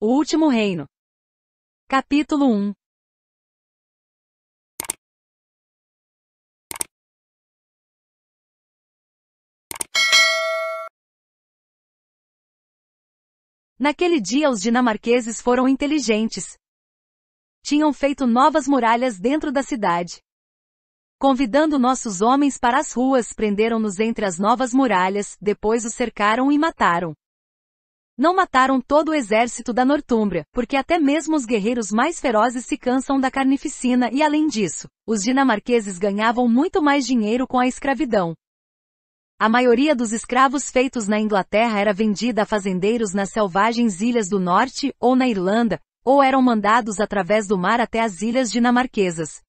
O Último Reino. Capítulo 1 Naquele dia os dinamarqueses foram inteligentes. Tinham feito novas muralhas dentro da cidade. Convidando nossos homens para as ruas, prenderam-nos entre as novas muralhas, depois os cercaram e mataram. Não mataram todo o exército da Nortúmbria, porque até mesmo os guerreiros mais ferozes se cansam da carnificina e além disso, os dinamarqueses ganhavam muito mais dinheiro com a escravidão. A maioria dos escravos feitos na Inglaterra era vendida a fazendeiros nas selvagens ilhas do norte ou na Irlanda, ou eram mandados através do mar até as ilhas dinamarquesas.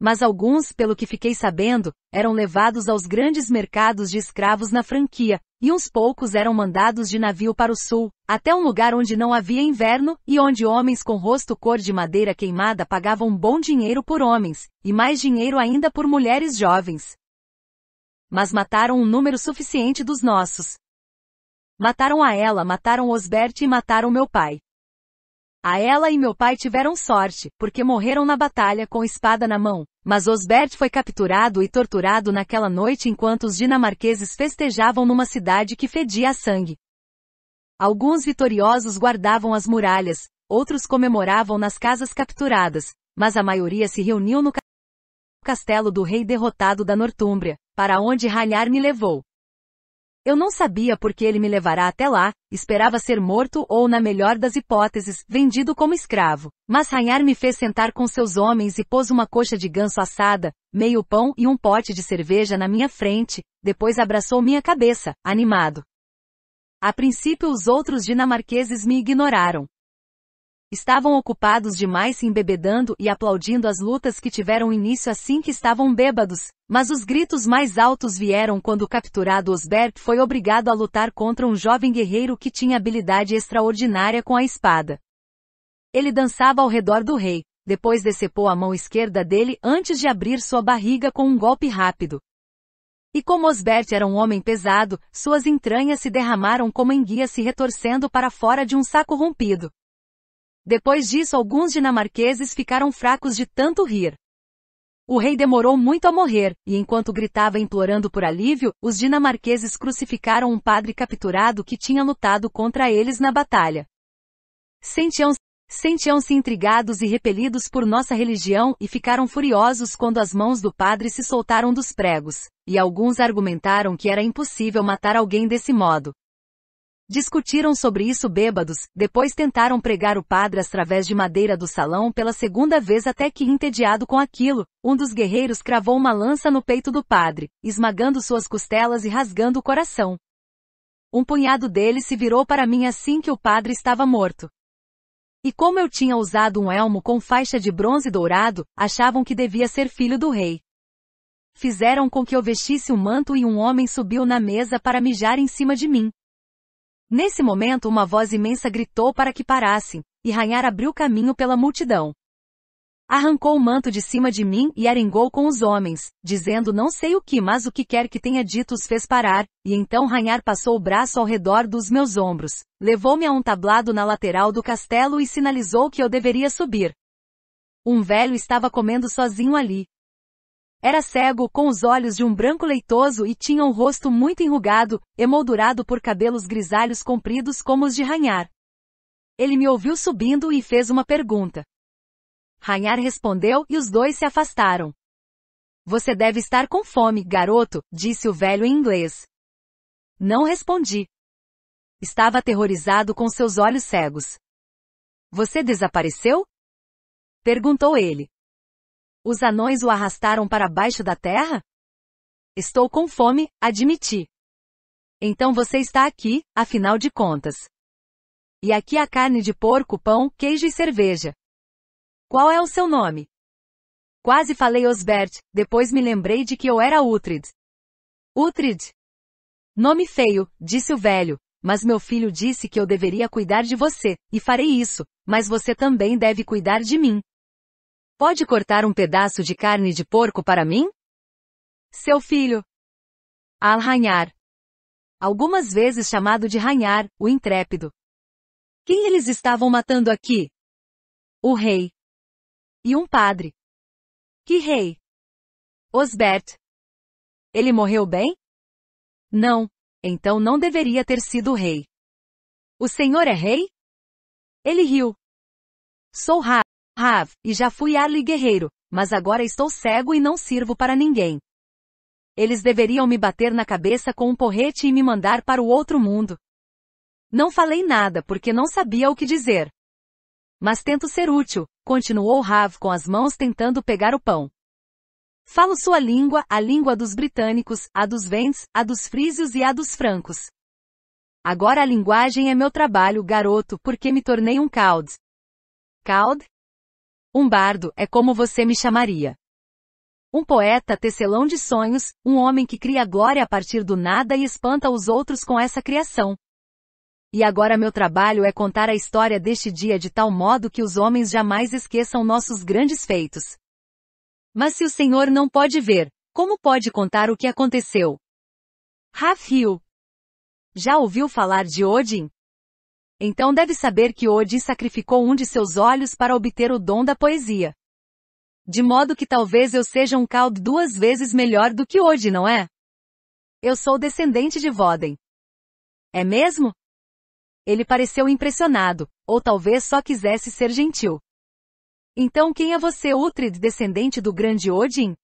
Mas alguns, pelo que fiquei sabendo, eram levados aos grandes mercados de escravos na franquia, e uns poucos eram mandados de navio para o sul, até um lugar onde não havia inverno, e onde homens com rosto cor de madeira queimada pagavam bom dinheiro por homens, e mais dinheiro ainda por mulheres jovens. Mas mataram um número suficiente dos nossos. Mataram a ela, mataram Osbert e mataram meu pai. A ela e meu pai tiveram sorte, porque morreram na batalha com espada na mão. Mas Osbert foi capturado e torturado naquela noite enquanto os dinamarqueses festejavam numa cidade que fedia a sangue. Alguns vitoriosos guardavam as muralhas, outros comemoravam nas casas capturadas, mas a maioria se reuniu no castelo do rei derrotado da Nortúmbria, para onde Ralhar me levou. Eu não sabia por que ele me levará até lá, esperava ser morto ou, na melhor das hipóteses, vendido como escravo. Mas Ranhar me fez sentar com seus homens e pôs uma coxa de ganso assada, meio pão e um pote de cerveja na minha frente, depois abraçou minha cabeça, animado. A princípio os outros dinamarqueses me ignoraram, Estavam ocupados demais se embebedando e aplaudindo as lutas que tiveram início assim que estavam bêbados, mas os gritos mais altos vieram quando o capturado Osbert foi obrigado a lutar contra um jovem guerreiro que tinha habilidade extraordinária com a espada. Ele dançava ao redor do rei, depois decepou a mão esquerda dele antes de abrir sua barriga com um golpe rápido. E como Osbert era um homem pesado, suas entranhas se derramaram como enguias se retorcendo para fora de um saco rompido. Depois disso alguns dinamarqueses ficaram fracos de tanto rir. O rei demorou muito a morrer, e enquanto gritava implorando por alívio, os dinamarqueses crucificaram um padre capturado que tinha lutado contra eles na batalha. Sentiam-se Sentiam-se intrigados e repelidos por nossa religião e ficaram furiosos quando as mãos do padre se soltaram dos pregos, e alguns argumentaram que era impossível matar alguém desse modo, Discutiram sobre isso bêbados, depois tentaram pregar o padre através de madeira do salão pela segunda vez até que, entediado com aquilo, um dos guerreiros cravou uma lança no peito do padre, esmagando suas costelas e rasgando o coração. Um punhado deles se virou para mim assim que o padre estava morto. E como eu tinha usado um elmo com faixa de bronze dourado, achavam que devia ser filho do rei. Fizeram com que eu vestisse o um manto e um homem subiu na mesa para mijar em cima de mim. Nesse momento uma voz imensa gritou para que parassem, e Ranhar abriu caminho pela multidão. Arrancou o manto de cima de mim e arengou com os homens, dizendo não sei o que mas o que quer que tenha dito os fez parar, e então Ranhar passou o braço ao redor dos meus ombros, levou-me a um tablado na lateral do castelo e sinalizou que eu deveria subir. Um velho estava comendo sozinho ali, era cego, com os olhos de um branco leitoso e tinha um rosto muito enrugado, emoldurado por cabelos grisalhos compridos como os de Ranhar. Ele me ouviu subindo e fez uma pergunta. Ranhar respondeu e os dois se afastaram. Você deve estar com fome, garoto, disse o velho em inglês. Não respondi. Estava aterrorizado com seus olhos cegos. Você desapareceu? Perguntou ele. Os anões o arrastaram para baixo da terra? Estou com fome, admiti. Então você está aqui, afinal de contas. E aqui a carne de porco, pão, queijo e cerveja. Qual é o seu nome? Quase falei Osbert, depois me lembrei de que eu era Utrid. Utrid? Nome feio, disse o velho, mas meu filho disse que eu deveria cuidar de você, e farei isso, mas você também deve cuidar de mim. Pode cortar um pedaço de carne de porco para mim? Seu filho. Al-Ranhar. Algumas vezes chamado de Ranhar, o intrépido. Quem eles estavam matando aqui? O rei. E um padre. Que rei? Osbert. Ele morreu bem? Não, então não deveria ter sido rei. O senhor é rei? Ele riu. Sou Ra, Rav, e já fui Arle guerreiro, mas agora estou cego e não sirvo para ninguém. Eles deveriam me bater na cabeça com um porrete e me mandar para o outro mundo. Não falei nada porque não sabia o que dizer. Mas tento ser útil, continuou Rav com as mãos tentando pegar o pão. Falo sua língua, a língua dos britânicos, a dos ventes, a dos frísios e a dos francos. Agora a linguagem é meu trabalho, garoto, porque me tornei um cald. Cald, um bardo é como você me chamaria. Um poeta tecelão de sonhos, um homem que cria glória a partir do nada e espanta os outros com essa criação. E agora meu trabalho é contar a história deste dia de tal modo que os homens jamais esqueçam nossos grandes feitos. Mas se o Senhor não pode ver, como pode contar o que aconteceu? Rafil. Já ouviu falar de Odin? Então deve saber que Odi sacrificou um de seus olhos para obter o dom da poesia. De modo que talvez eu seja um Kald duas vezes melhor do que Odi, não é? Eu sou descendente de Voden. É mesmo? Ele pareceu impressionado, ou talvez só quisesse ser gentil. Então quem é você, Utrid, descendente do grande Odin?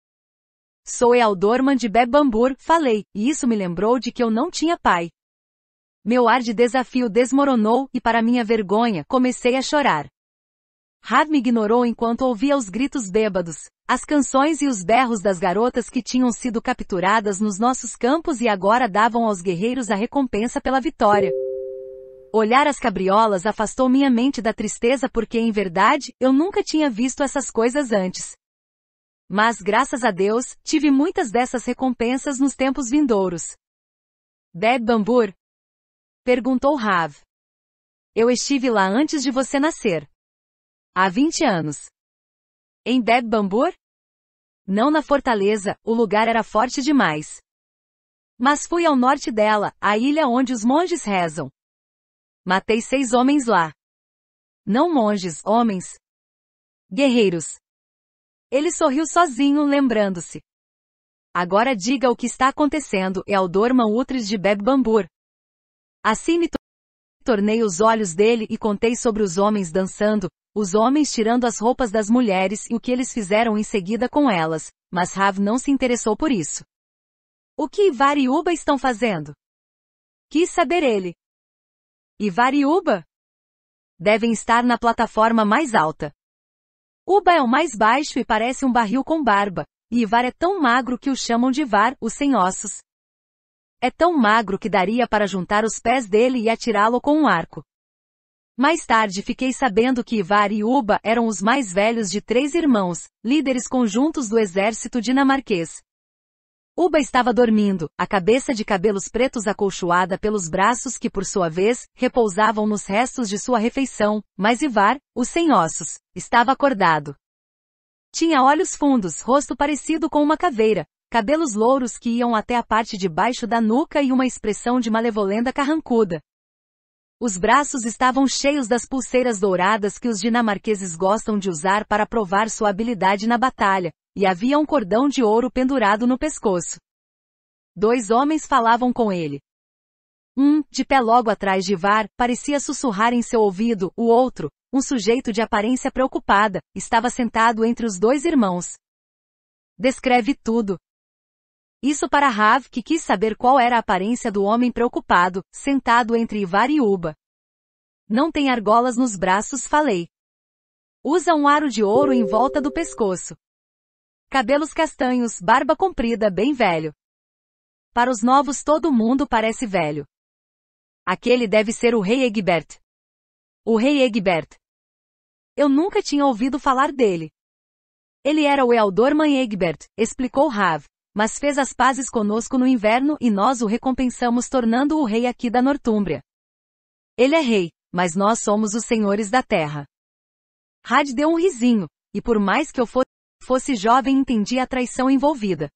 Sou Ealdorman de Bebambur, falei, e isso me lembrou de que eu não tinha pai. Meu ar de desafio desmoronou e, para minha vergonha, comecei a chorar. Had me ignorou enquanto ouvia os gritos bêbados, as canções e os berros das garotas que tinham sido capturadas nos nossos campos e agora davam aos guerreiros a recompensa pela vitória. Olhar as cabriolas afastou minha mente da tristeza porque, em verdade, eu nunca tinha visto essas coisas antes. Mas graças a Deus, tive muitas dessas recompensas nos tempos vindouros. Beb Bambur, Perguntou Rav. Eu estive lá antes de você nascer. Há 20 anos. Em Deb Bambur? Não na fortaleza, o lugar era forte demais. Mas fui ao norte dela, a ilha onde os monges rezam. Matei seis homens lá. Não monges, homens. Guerreiros. Ele sorriu sozinho, lembrando-se. Agora diga o que está acontecendo e ao Dorman Utris de Beb Bambur, Assim me tornei os olhos dele e contei sobre os homens dançando, os homens tirando as roupas das mulheres e o que eles fizeram em seguida com elas, mas Rav não se interessou por isso. O que Ivar e Uba estão fazendo? Quis saber ele. Ivar e Uba? Devem estar na plataforma mais alta. Uba é o mais baixo e parece um barril com barba, e Ivar é tão magro que o chamam de Ivar, o sem ossos, é tão magro que daria para juntar os pés dele e atirá-lo com um arco. Mais tarde fiquei sabendo que Ivar e Uba eram os mais velhos de três irmãos, líderes conjuntos do exército dinamarquês. Uba estava dormindo, a cabeça de cabelos pretos acolchoada pelos braços que por sua vez, repousavam nos restos de sua refeição, mas Ivar, o sem ossos, estava acordado. Tinha olhos fundos, rosto parecido com uma caveira, cabelos louros que iam até a parte de baixo da nuca e uma expressão de malevolenda carrancuda. Os braços estavam cheios das pulseiras douradas que os dinamarqueses gostam de usar para provar sua habilidade na batalha, e havia um cordão de ouro pendurado no pescoço. Dois homens falavam com ele. Um, de pé logo atrás de Var, parecia sussurrar em seu ouvido, o outro, um sujeito de aparência preocupada, estava sentado entre os dois irmãos. Descreve tudo, isso para Rav que quis saber qual era a aparência do homem preocupado, sentado entre Ivar e Uba. Não tem argolas nos braços falei. Usa um aro de ouro em volta do pescoço. Cabelos castanhos, barba comprida, bem velho. Para os novos todo mundo parece velho. Aquele deve ser o rei Egbert. O rei Egbert. Eu nunca tinha ouvido falar dele. Ele era o ealdorman Egbert, explicou Rav mas fez as pazes conosco no inverno e nós o recompensamos tornando-o rei aqui da Nortúmbria. Ele é rei, mas nós somos os senhores da terra. Had deu um risinho, e por mais que eu fosse jovem entendi a traição envolvida.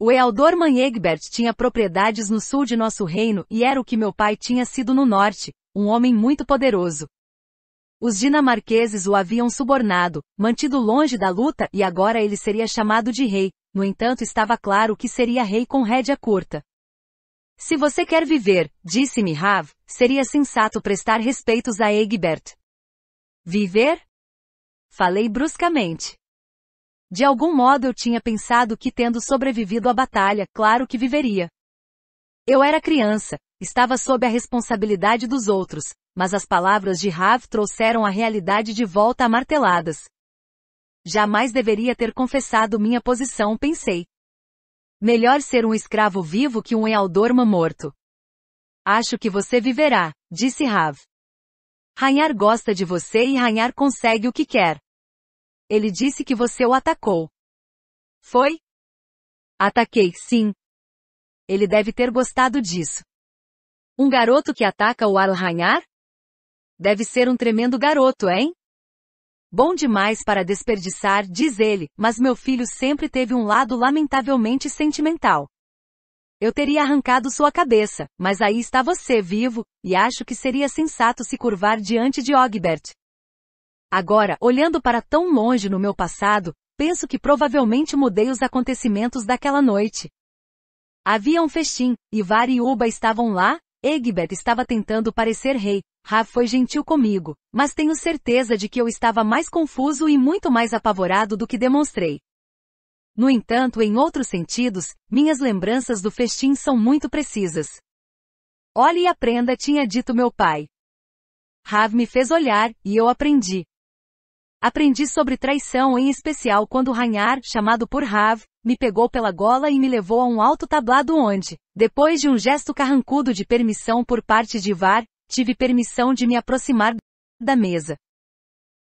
O Ealdor Manhegbert tinha propriedades no sul de nosso reino e era o que meu pai tinha sido no norte, um homem muito poderoso. Os dinamarqueses o haviam subornado, mantido longe da luta e agora ele seria chamado de rei, no entanto, estava claro que seria rei com rédea curta. Se você quer viver, disse-me Rav, seria sensato prestar respeitos a Egbert. Viver? Falei bruscamente. De algum modo eu tinha pensado que tendo sobrevivido à batalha, claro que viveria. Eu era criança, estava sob a responsabilidade dos outros, mas as palavras de Rav trouxeram a realidade de volta a marteladas. Jamais deveria ter confessado minha posição, pensei. Melhor ser um escravo vivo que um Ealdorma morto. Acho que você viverá, disse Rav. Ranhar gosta de você e Ranhar consegue o que quer. Ele disse que você o atacou. Foi? Ataquei, sim. Ele deve ter gostado disso. Um garoto que ataca o Al Ranhar? Deve ser um tremendo garoto, hein? Bom demais para desperdiçar, diz ele, mas meu filho sempre teve um lado lamentavelmente sentimental. Eu teria arrancado sua cabeça, mas aí está você vivo, e acho que seria sensato se curvar diante de Ogbert. Agora, olhando para tão longe no meu passado, penso que provavelmente mudei os acontecimentos daquela noite. Havia um festim, Ivar e Uba estavam lá, Egbert estava tentando parecer rei, Rav foi gentil comigo, mas tenho certeza de que eu estava mais confuso e muito mais apavorado do que demonstrei. No entanto, em outros sentidos, minhas lembranças do festim são muito precisas. Olhe e aprenda, tinha dito meu pai. Rav me fez olhar, e eu aprendi. Aprendi sobre traição, em especial quando Ranhar, chamado por Rav, me pegou pela gola e me levou a um alto tablado onde, depois de um gesto carrancudo de permissão por parte de Var, Tive permissão de me aproximar da mesa.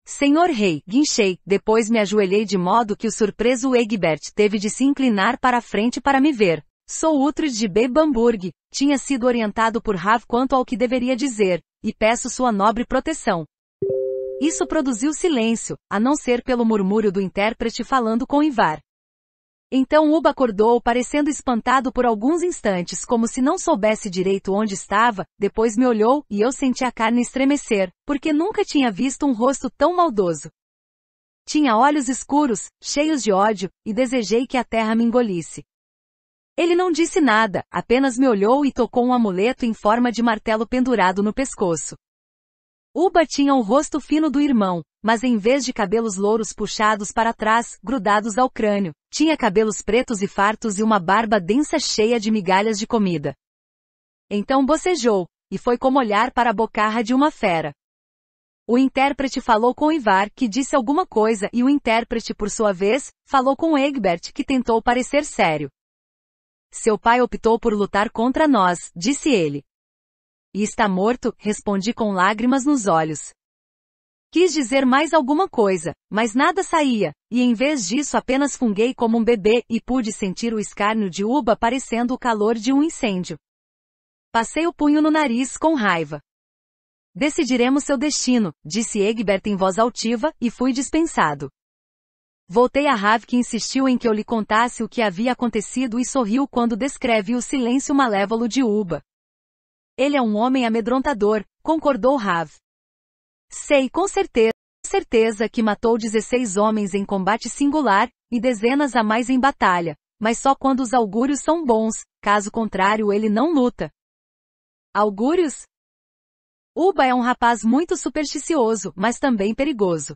Senhor rei, guinchei, depois me ajoelhei de modo que o surpreso Egbert teve de se inclinar para a frente para me ver. Sou Uhtred de B. Bamburg, tinha sido orientado por Rav quanto ao que deveria dizer, e peço sua nobre proteção. Isso produziu silêncio, a não ser pelo murmúrio do intérprete falando com Ivar. Então Uba acordou parecendo espantado por alguns instantes como se não soubesse direito onde estava, depois me olhou, e eu senti a carne estremecer, porque nunca tinha visto um rosto tão maldoso. Tinha olhos escuros, cheios de ódio, e desejei que a terra me engolisse. Ele não disse nada, apenas me olhou e tocou um amuleto em forma de martelo pendurado no pescoço. Uba tinha o rosto fino do irmão, mas em vez de cabelos louros puxados para trás, grudados ao crânio, tinha cabelos pretos e fartos e uma barba densa cheia de migalhas de comida. Então bocejou, e foi como olhar para a bocarra de uma fera. O intérprete falou com Ivar, que disse alguma coisa, e o intérprete, por sua vez, falou com Egbert, que tentou parecer sério. Seu pai optou por lutar contra nós, disse ele. E está morto, respondi com lágrimas nos olhos. Quis dizer mais alguma coisa, mas nada saía, e em vez disso apenas funguei como um bebê e pude sentir o escárnio de Uba parecendo o calor de um incêndio. Passei o punho no nariz com raiva. Decidiremos seu destino, disse Egbert em voz altiva, e fui dispensado. Voltei a Rav que insistiu em que eu lhe contasse o que havia acontecido e sorriu quando descreve o silêncio malévolo de Uba. Ele é um homem amedrontador, concordou Rav. Sei com certeza certeza que matou 16 homens em combate singular, e dezenas a mais em batalha, mas só quando os augúrios são bons, caso contrário ele não luta. Augúrios? Uba é um rapaz muito supersticioso, mas também perigoso.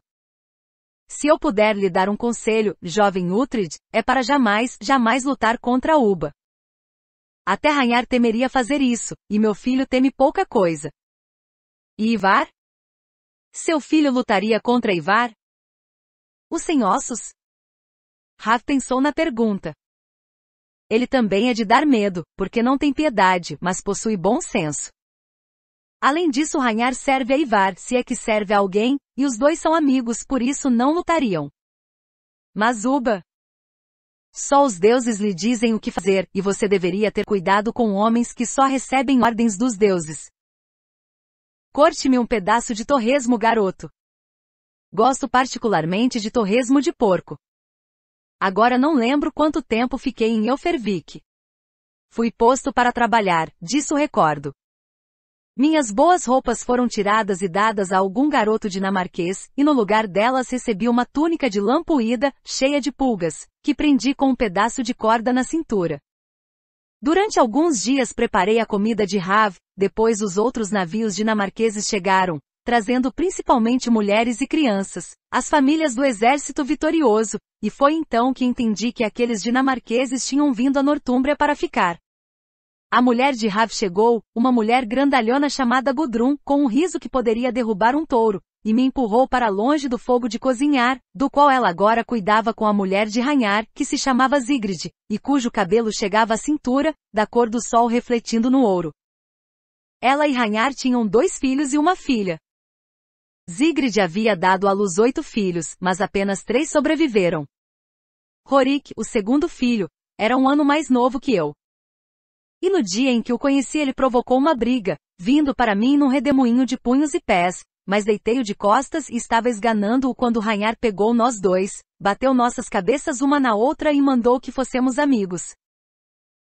Se eu puder lhe dar um conselho, jovem Utrid, é para jamais, jamais lutar contra Uba. Até Ranhar temeria fazer isso, e meu filho teme pouca coisa. E Ivar? Seu filho lutaria contra Ivar? Os sem ossos? Rav pensou na pergunta. Ele também é de dar medo, porque não tem piedade, mas possui bom senso. Além disso, Ranhar serve a Ivar, se é que serve a alguém, e os dois são amigos, por isso não lutariam. Mas Uba, só os deuses lhe dizem o que fazer, e você deveria ter cuidado com homens que só recebem ordens dos deuses. Corte-me um pedaço de torresmo, garoto. Gosto particularmente de torresmo de porco. Agora não lembro quanto tempo fiquei em Eufervik. Fui posto para trabalhar, disso recordo. Minhas boas roupas foram tiradas e dadas a algum garoto dinamarquês, e no lugar delas recebi uma túnica de lã poída, cheia de pulgas, que prendi com um pedaço de corda na cintura. Durante alguns dias preparei a comida de Rav, depois os outros navios dinamarqueses chegaram, trazendo principalmente mulheres e crianças, as famílias do exército vitorioso, e foi então que entendi que aqueles dinamarqueses tinham vindo a Nortúmbria para ficar. A mulher de Rav chegou, uma mulher grandalhona chamada Gudrun, com um riso que poderia derrubar um touro, e me empurrou para longe do fogo de cozinhar, do qual ela agora cuidava com a mulher de ranhar, que se chamava Zigrid, e cujo cabelo chegava à cintura, da cor do sol refletindo no ouro. Ela e Ranhar tinham dois filhos e uma filha. Zigrid havia dado à luz oito filhos, mas apenas três sobreviveram. Rorik, o segundo filho, era um ano mais novo que eu. E no dia em que o conheci ele provocou uma briga, vindo para mim num redemoinho de punhos e pés, mas deitei-o de costas e estava esganando-o quando Ranhar pegou nós dois, bateu nossas cabeças uma na outra e mandou que fossemos amigos.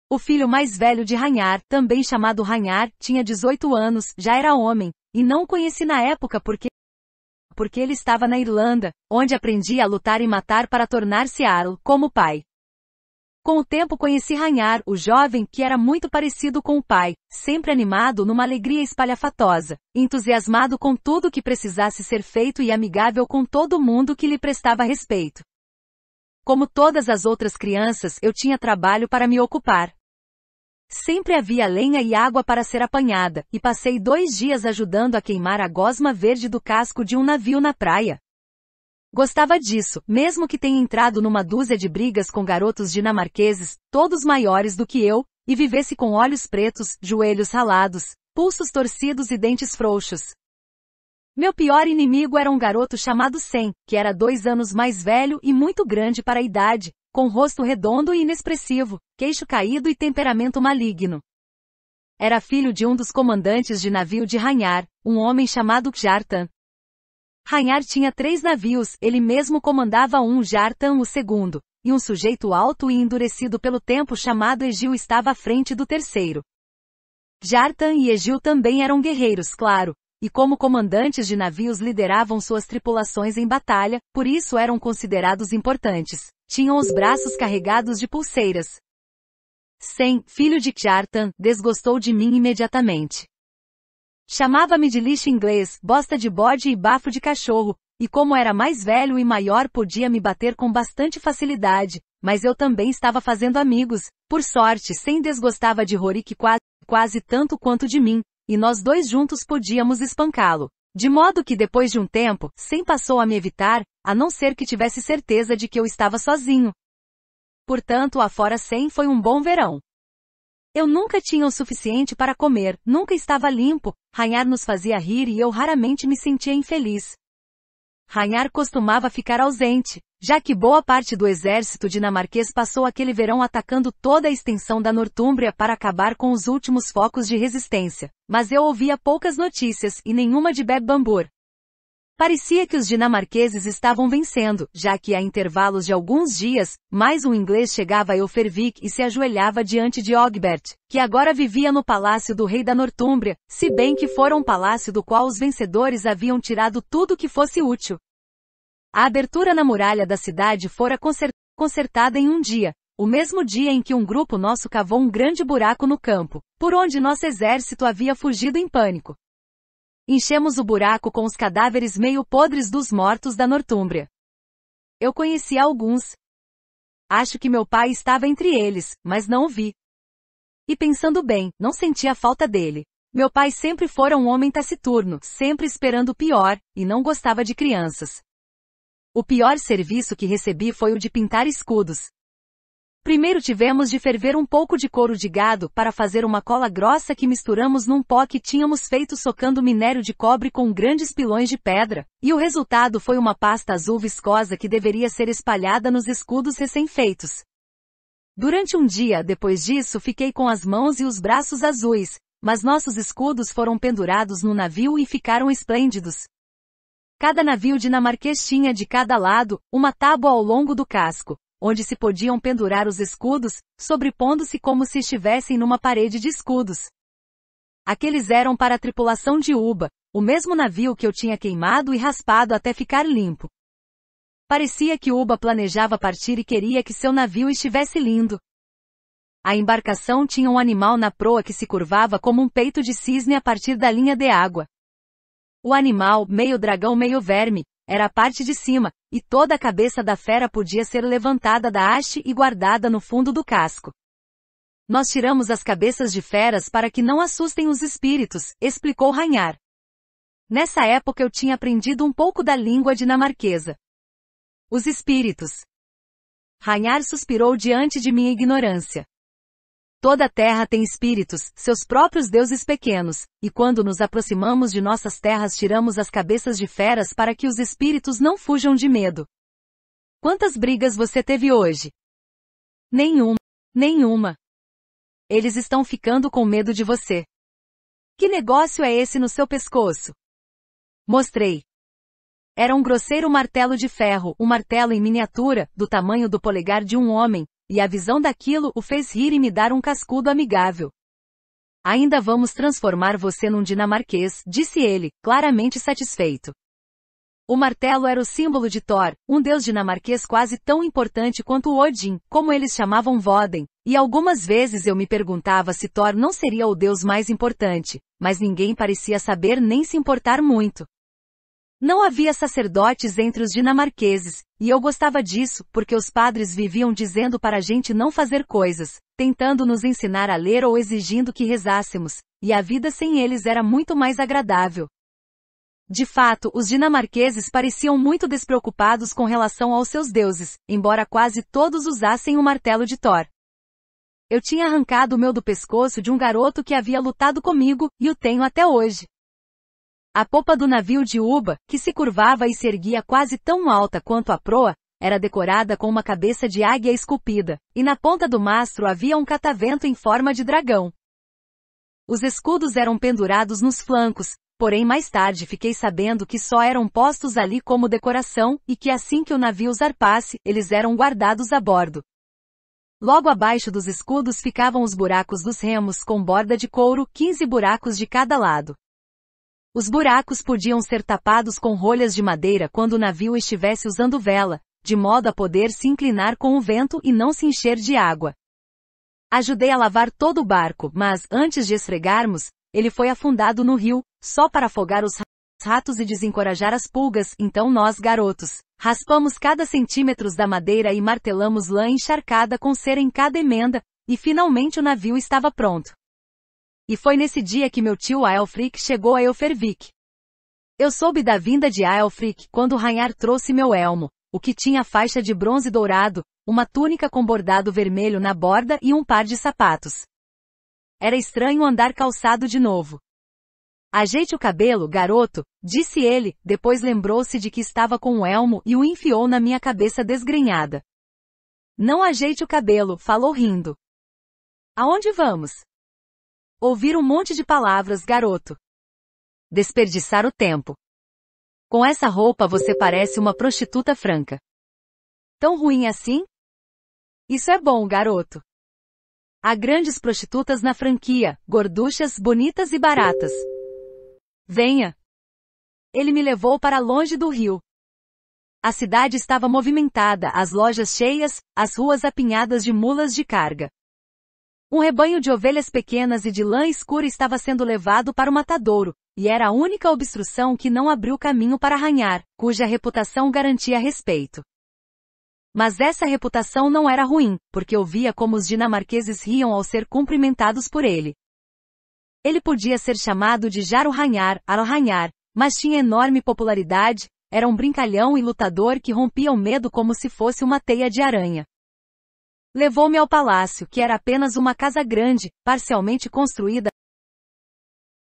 O filho mais velho de Ranhar, também chamado Ranhar, tinha 18 anos, já era homem, e não conheci na época porque porque ele estava na Irlanda, onde aprendia a lutar e matar para tornar-se Arl, como pai. Com o tempo conheci Ranhar, o jovem que era muito parecido com o pai, sempre animado numa alegria espalhafatosa, entusiasmado com tudo que precisasse ser feito e amigável com todo mundo que lhe prestava respeito. Como todas as outras crianças, eu tinha trabalho para me ocupar. Sempre havia lenha e água para ser apanhada, e passei dois dias ajudando a queimar a gosma verde do casco de um navio na praia. Gostava disso, mesmo que tenha entrado numa dúzia de brigas com garotos dinamarqueses, todos maiores do que eu, e vivesse com olhos pretos, joelhos ralados, pulsos torcidos e dentes frouxos. Meu pior inimigo era um garoto chamado Sen, que era dois anos mais velho e muito grande para a idade, com rosto redondo e inexpressivo, queixo caído e temperamento maligno. Era filho de um dos comandantes de navio de Ranhar, um homem chamado Kjartan, Ranhar tinha três navios, ele mesmo comandava um Jartan o segundo, e um sujeito alto e endurecido pelo tempo chamado Egil estava à frente do terceiro. Jartan e Egil também eram guerreiros, claro, e como comandantes de navios lideravam suas tripulações em batalha, por isso eram considerados importantes. Tinham os braços carregados de pulseiras. Sem, filho de Kjartan, desgostou de mim imediatamente. Chamava-me de lixo inglês, bosta de bode e bafo de cachorro, e como era mais velho e maior podia me bater com bastante facilidade, mas eu também estava fazendo amigos, por sorte sem desgostava de Rorik quase, quase tanto quanto de mim, e nós dois juntos podíamos espancá-lo. De modo que depois de um tempo, Sem passou a me evitar, a não ser que tivesse certeza de que eu estava sozinho. Portanto, afora Sem foi um bom verão. Eu nunca tinha o suficiente para comer, nunca estava limpo, Ranhar nos fazia rir e eu raramente me sentia infeliz. Ranhar costumava ficar ausente, já que boa parte do exército dinamarquês passou aquele verão atacando toda a extensão da Nortúmbria para acabar com os últimos focos de resistência. Mas eu ouvia poucas notícias e nenhuma de Beb Bambur. Parecia que os dinamarqueses estavam vencendo, já que a intervalos de alguns dias, mais um inglês chegava a Eufervik e se ajoelhava diante de Ogbert, que agora vivia no palácio do rei da Nortúmbria, se bem que fora um palácio do qual os vencedores haviam tirado tudo que fosse útil. A abertura na muralha da cidade fora consertada em um dia, o mesmo dia em que um grupo nosso cavou um grande buraco no campo, por onde nosso exército havia fugido em pânico. Enchemos o buraco com os cadáveres meio podres dos mortos da Nortúmbria. Eu conheci alguns. Acho que meu pai estava entre eles, mas não o vi. E pensando bem, não senti a falta dele. Meu pai sempre fora um homem taciturno, sempre esperando o pior, e não gostava de crianças. O pior serviço que recebi foi o de pintar escudos, Primeiro tivemos de ferver um pouco de couro de gado para fazer uma cola grossa que misturamos num pó que tínhamos feito socando minério de cobre com grandes pilões de pedra, e o resultado foi uma pasta azul viscosa que deveria ser espalhada nos escudos recém-feitos. Durante um dia depois disso fiquei com as mãos e os braços azuis, mas nossos escudos foram pendurados no navio e ficaram esplêndidos. Cada navio dinamarquês tinha de cada lado uma tábua ao longo do casco, onde se podiam pendurar os escudos, sobrepondo-se como se estivessem numa parede de escudos. Aqueles eram para a tripulação de Uba, o mesmo navio que eu tinha queimado e raspado até ficar limpo. Parecia que Uba planejava partir e queria que seu navio estivesse lindo. A embarcação tinha um animal na proa que se curvava como um peito de cisne a partir da linha de água. O animal, meio dragão meio verme, era a parte de cima, e toda a cabeça da fera podia ser levantada da haste e guardada no fundo do casco. Nós tiramos as cabeças de feras para que não assustem os espíritos, explicou Ranhar. Nessa época eu tinha aprendido um pouco da língua dinamarquesa. Os espíritos. Ranhar suspirou diante de minha ignorância. Toda a terra tem espíritos, seus próprios deuses pequenos, e quando nos aproximamos de nossas terras tiramos as cabeças de feras para que os espíritos não fujam de medo. Quantas brigas você teve hoje? Nenhuma. Nenhuma. Eles estão ficando com medo de você. Que negócio é esse no seu pescoço? Mostrei. Era um grosseiro martelo de ferro, um martelo em miniatura, do tamanho do polegar de um homem, e a visão daquilo o fez rir e me dar um cascudo amigável. Ainda vamos transformar você num dinamarquês, disse ele, claramente satisfeito. O martelo era o símbolo de Thor, um deus dinamarquês quase tão importante quanto Odin, como eles chamavam Voden, e algumas vezes eu me perguntava se Thor não seria o deus mais importante, mas ninguém parecia saber nem se importar muito. Não havia sacerdotes entre os dinamarqueses, e eu gostava disso, porque os padres viviam dizendo para a gente não fazer coisas, tentando nos ensinar a ler ou exigindo que rezássemos, e a vida sem eles era muito mais agradável. De fato, os dinamarqueses pareciam muito despreocupados com relação aos seus deuses, embora quase todos usassem o martelo de Thor. Eu tinha arrancado o meu do pescoço de um garoto que havia lutado comigo, e o tenho até hoje. A popa do navio de Uba, que se curvava e se erguia quase tão alta quanto a proa, era decorada com uma cabeça de águia esculpida, e na ponta do mastro havia um catavento em forma de dragão. Os escudos eram pendurados nos flancos, porém mais tarde fiquei sabendo que só eram postos ali como decoração, e que assim que o navio zarpasse, eles eram guardados a bordo. Logo abaixo dos escudos ficavam os buracos dos remos com borda de couro, 15 buracos de cada lado. Os buracos podiam ser tapados com rolhas de madeira quando o navio estivesse usando vela, de modo a poder se inclinar com o vento e não se encher de água. Ajudei a lavar todo o barco, mas antes de esfregarmos, ele foi afundado no rio, só para afogar os ratos e desencorajar as pulgas, então nós, garotos, raspamos cada centímetro da madeira e martelamos lã encharcada com cera em cada emenda, e finalmente o navio estava pronto. E foi nesse dia que meu tio Aelfric chegou a Eufervik. Eu soube da vinda de Aelfric quando Ranhar trouxe meu elmo, o que tinha faixa de bronze dourado, uma túnica com bordado vermelho na borda e um par de sapatos. Era estranho andar calçado de novo. Ajeite o cabelo, garoto, disse ele, depois lembrou-se de que estava com o elmo e o enfiou na minha cabeça desgrenhada. Não ajeite o cabelo, falou rindo. Aonde vamos? Ouvir um monte de palavras, garoto. Desperdiçar o tempo. Com essa roupa você parece uma prostituta franca. Tão ruim assim? Isso é bom, garoto. Há grandes prostitutas na franquia, gorduchas, bonitas e baratas. Venha. Ele me levou para longe do rio. A cidade estava movimentada, as lojas cheias, as ruas apinhadas de mulas de carga. Um rebanho de ovelhas pequenas e de lã escura estava sendo levado para o matadouro, e era a única obstrução que não abriu caminho para arranhar, cuja reputação garantia respeito. Mas essa reputação não era ruim, porque ouvia como os dinamarqueses riam ao ser cumprimentados por ele. Ele podia ser chamado de Jaro Ranhar, Arranhar, mas tinha enorme popularidade, era um brincalhão e lutador que rompia o medo como se fosse uma teia de aranha. Levou-me ao palácio, que era apenas uma casa grande, parcialmente construída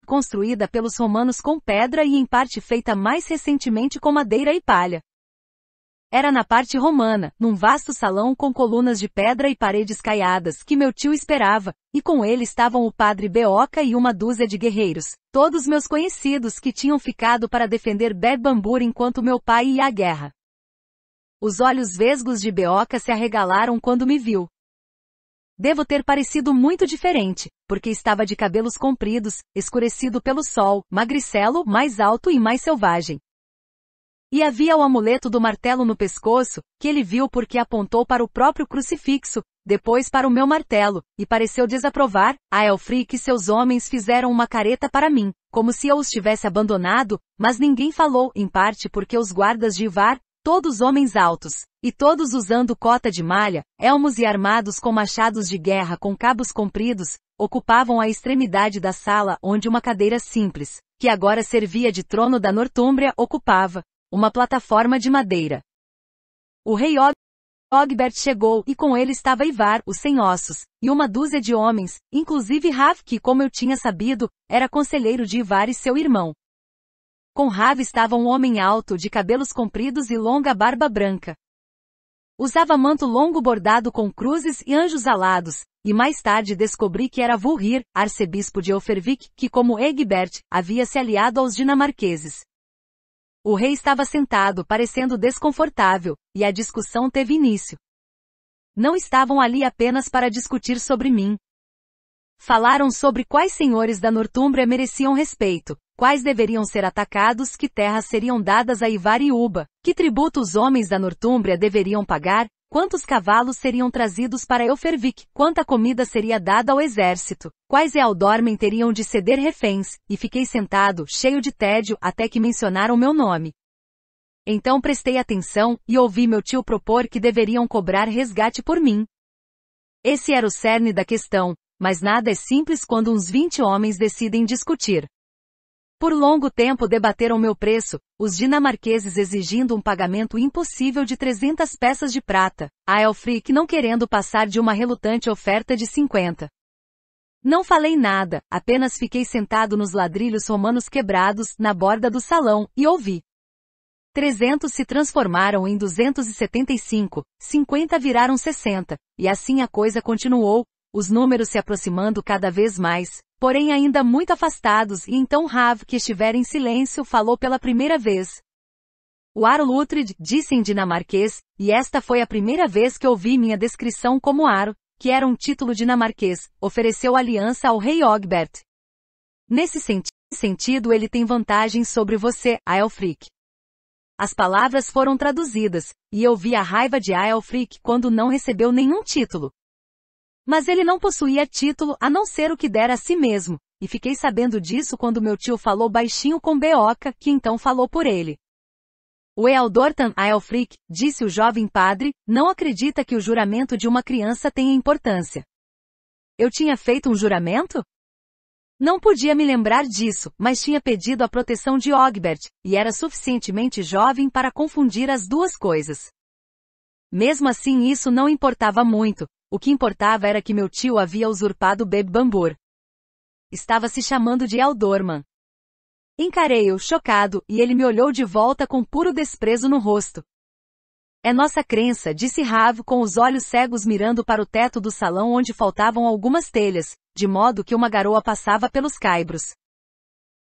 construída pelos romanos com pedra e em parte feita mais recentemente com madeira e palha. Era na parte romana, num vasto salão com colunas de pedra e paredes caiadas, que meu tio esperava, e com ele estavam o padre Beoca e uma dúzia de guerreiros, todos meus conhecidos que tinham ficado para defender Bebambur enquanto meu pai ia à guerra. Os olhos vesgos de Beoca se arregalaram quando me viu. Devo ter parecido muito diferente, porque estava de cabelos compridos, escurecido pelo sol, magricelo, mais alto e mais selvagem. E havia o amuleto do martelo no pescoço, que ele viu porque apontou para o próprio crucifixo, depois para o meu martelo, e pareceu desaprovar, a Elfri que seus homens fizeram uma careta para mim, como se eu os tivesse abandonado, mas ninguém falou, em parte porque os guardas de Ivar, todos homens altos, e todos usando cota de malha, elmos e armados com machados de guerra com cabos compridos, ocupavam a extremidade da sala onde uma cadeira simples, que agora servia de trono da Nortúmbria, ocupava uma plataforma de madeira. O rei Og Ogbert chegou e com ele estava Ivar, o sem ossos, e uma dúzia de homens, inclusive Raf que como eu tinha sabido, era conselheiro de Ivar e seu irmão, Rav estava um homem alto de cabelos compridos e longa barba branca. Usava manto longo bordado com cruzes e anjos alados, e mais tarde descobri que era Vulhir, arcebispo de Ofervik, que como Egbert, havia se aliado aos dinamarqueses. O rei estava sentado, parecendo desconfortável, e a discussão teve início. Não estavam ali apenas para discutir sobre mim. Falaram sobre quais senhores da Nortúmbria mereciam respeito, quais deveriam ser atacados, que terras seriam dadas a Ivar e Uba, que tributo os homens da Nortúmbria deveriam pagar, quantos cavalos seriam trazidos para Eufervik, quanta comida seria dada ao exército, quais Ealdormen teriam de ceder reféns, e fiquei sentado, cheio de tédio, até que mencionaram meu nome. Então prestei atenção, e ouvi meu tio propor que deveriam cobrar resgate por mim. Esse era o cerne da questão, mas nada é simples quando uns 20 homens decidem discutir. Por longo tempo debateram meu preço, os dinamarqueses exigindo um pagamento impossível de 300 peças de prata, a Elfric não querendo passar de uma relutante oferta de 50. Não falei nada, apenas fiquei sentado nos ladrilhos romanos quebrados, na borda do salão, e ouvi. 300 se transformaram em 275, 50 viraram 60, e assim a coisa continuou, os números se aproximando cada vez mais, porém ainda muito afastados e então Rav, que estiver em silêncio, falou pela primeira vez. O Aro Lutrid, disse em dinamarquês, e esta foi a primeira vez que ouvi minha descrição como Aro, que era um título dinamarquês, ofereceu aliança ao rei Ogbert. Nesse senti sentido ele tem vantagem sobre você, Aelfric. As palavras foram traduzidas, e eu vi a raiva de Aelfric quando não recebeu nenhum título, mas ele não possuía título a não ser o que dera a si mesmo, e fiquei sabendo disso quando meu tio falou baixinho com Beoca, que então falou por ele. O Ealdortan Aelfric, disse o jovem padre, não acredita que o juramento de uma criança tenha importância. Eu tinha feito um juramento? Não podia me lembrar disso, mas tinha pedido a proteção de Ogbert, e era suficientemente jovem para confundir as duas coisas. Mesmo assim isso não importava muito, o que importava era que meu tio havia usurpado Beb Bambur. Estava se chamando de Eldorman. Encarei-o, chocado, e ele me olhou de volta com puro desprezo no rosto. É nossa crença, disse Rav com os olhos cegos mirando para o teto do salão onde faltavam algumas telhas, de modo que uma garoa passava pelos caibros.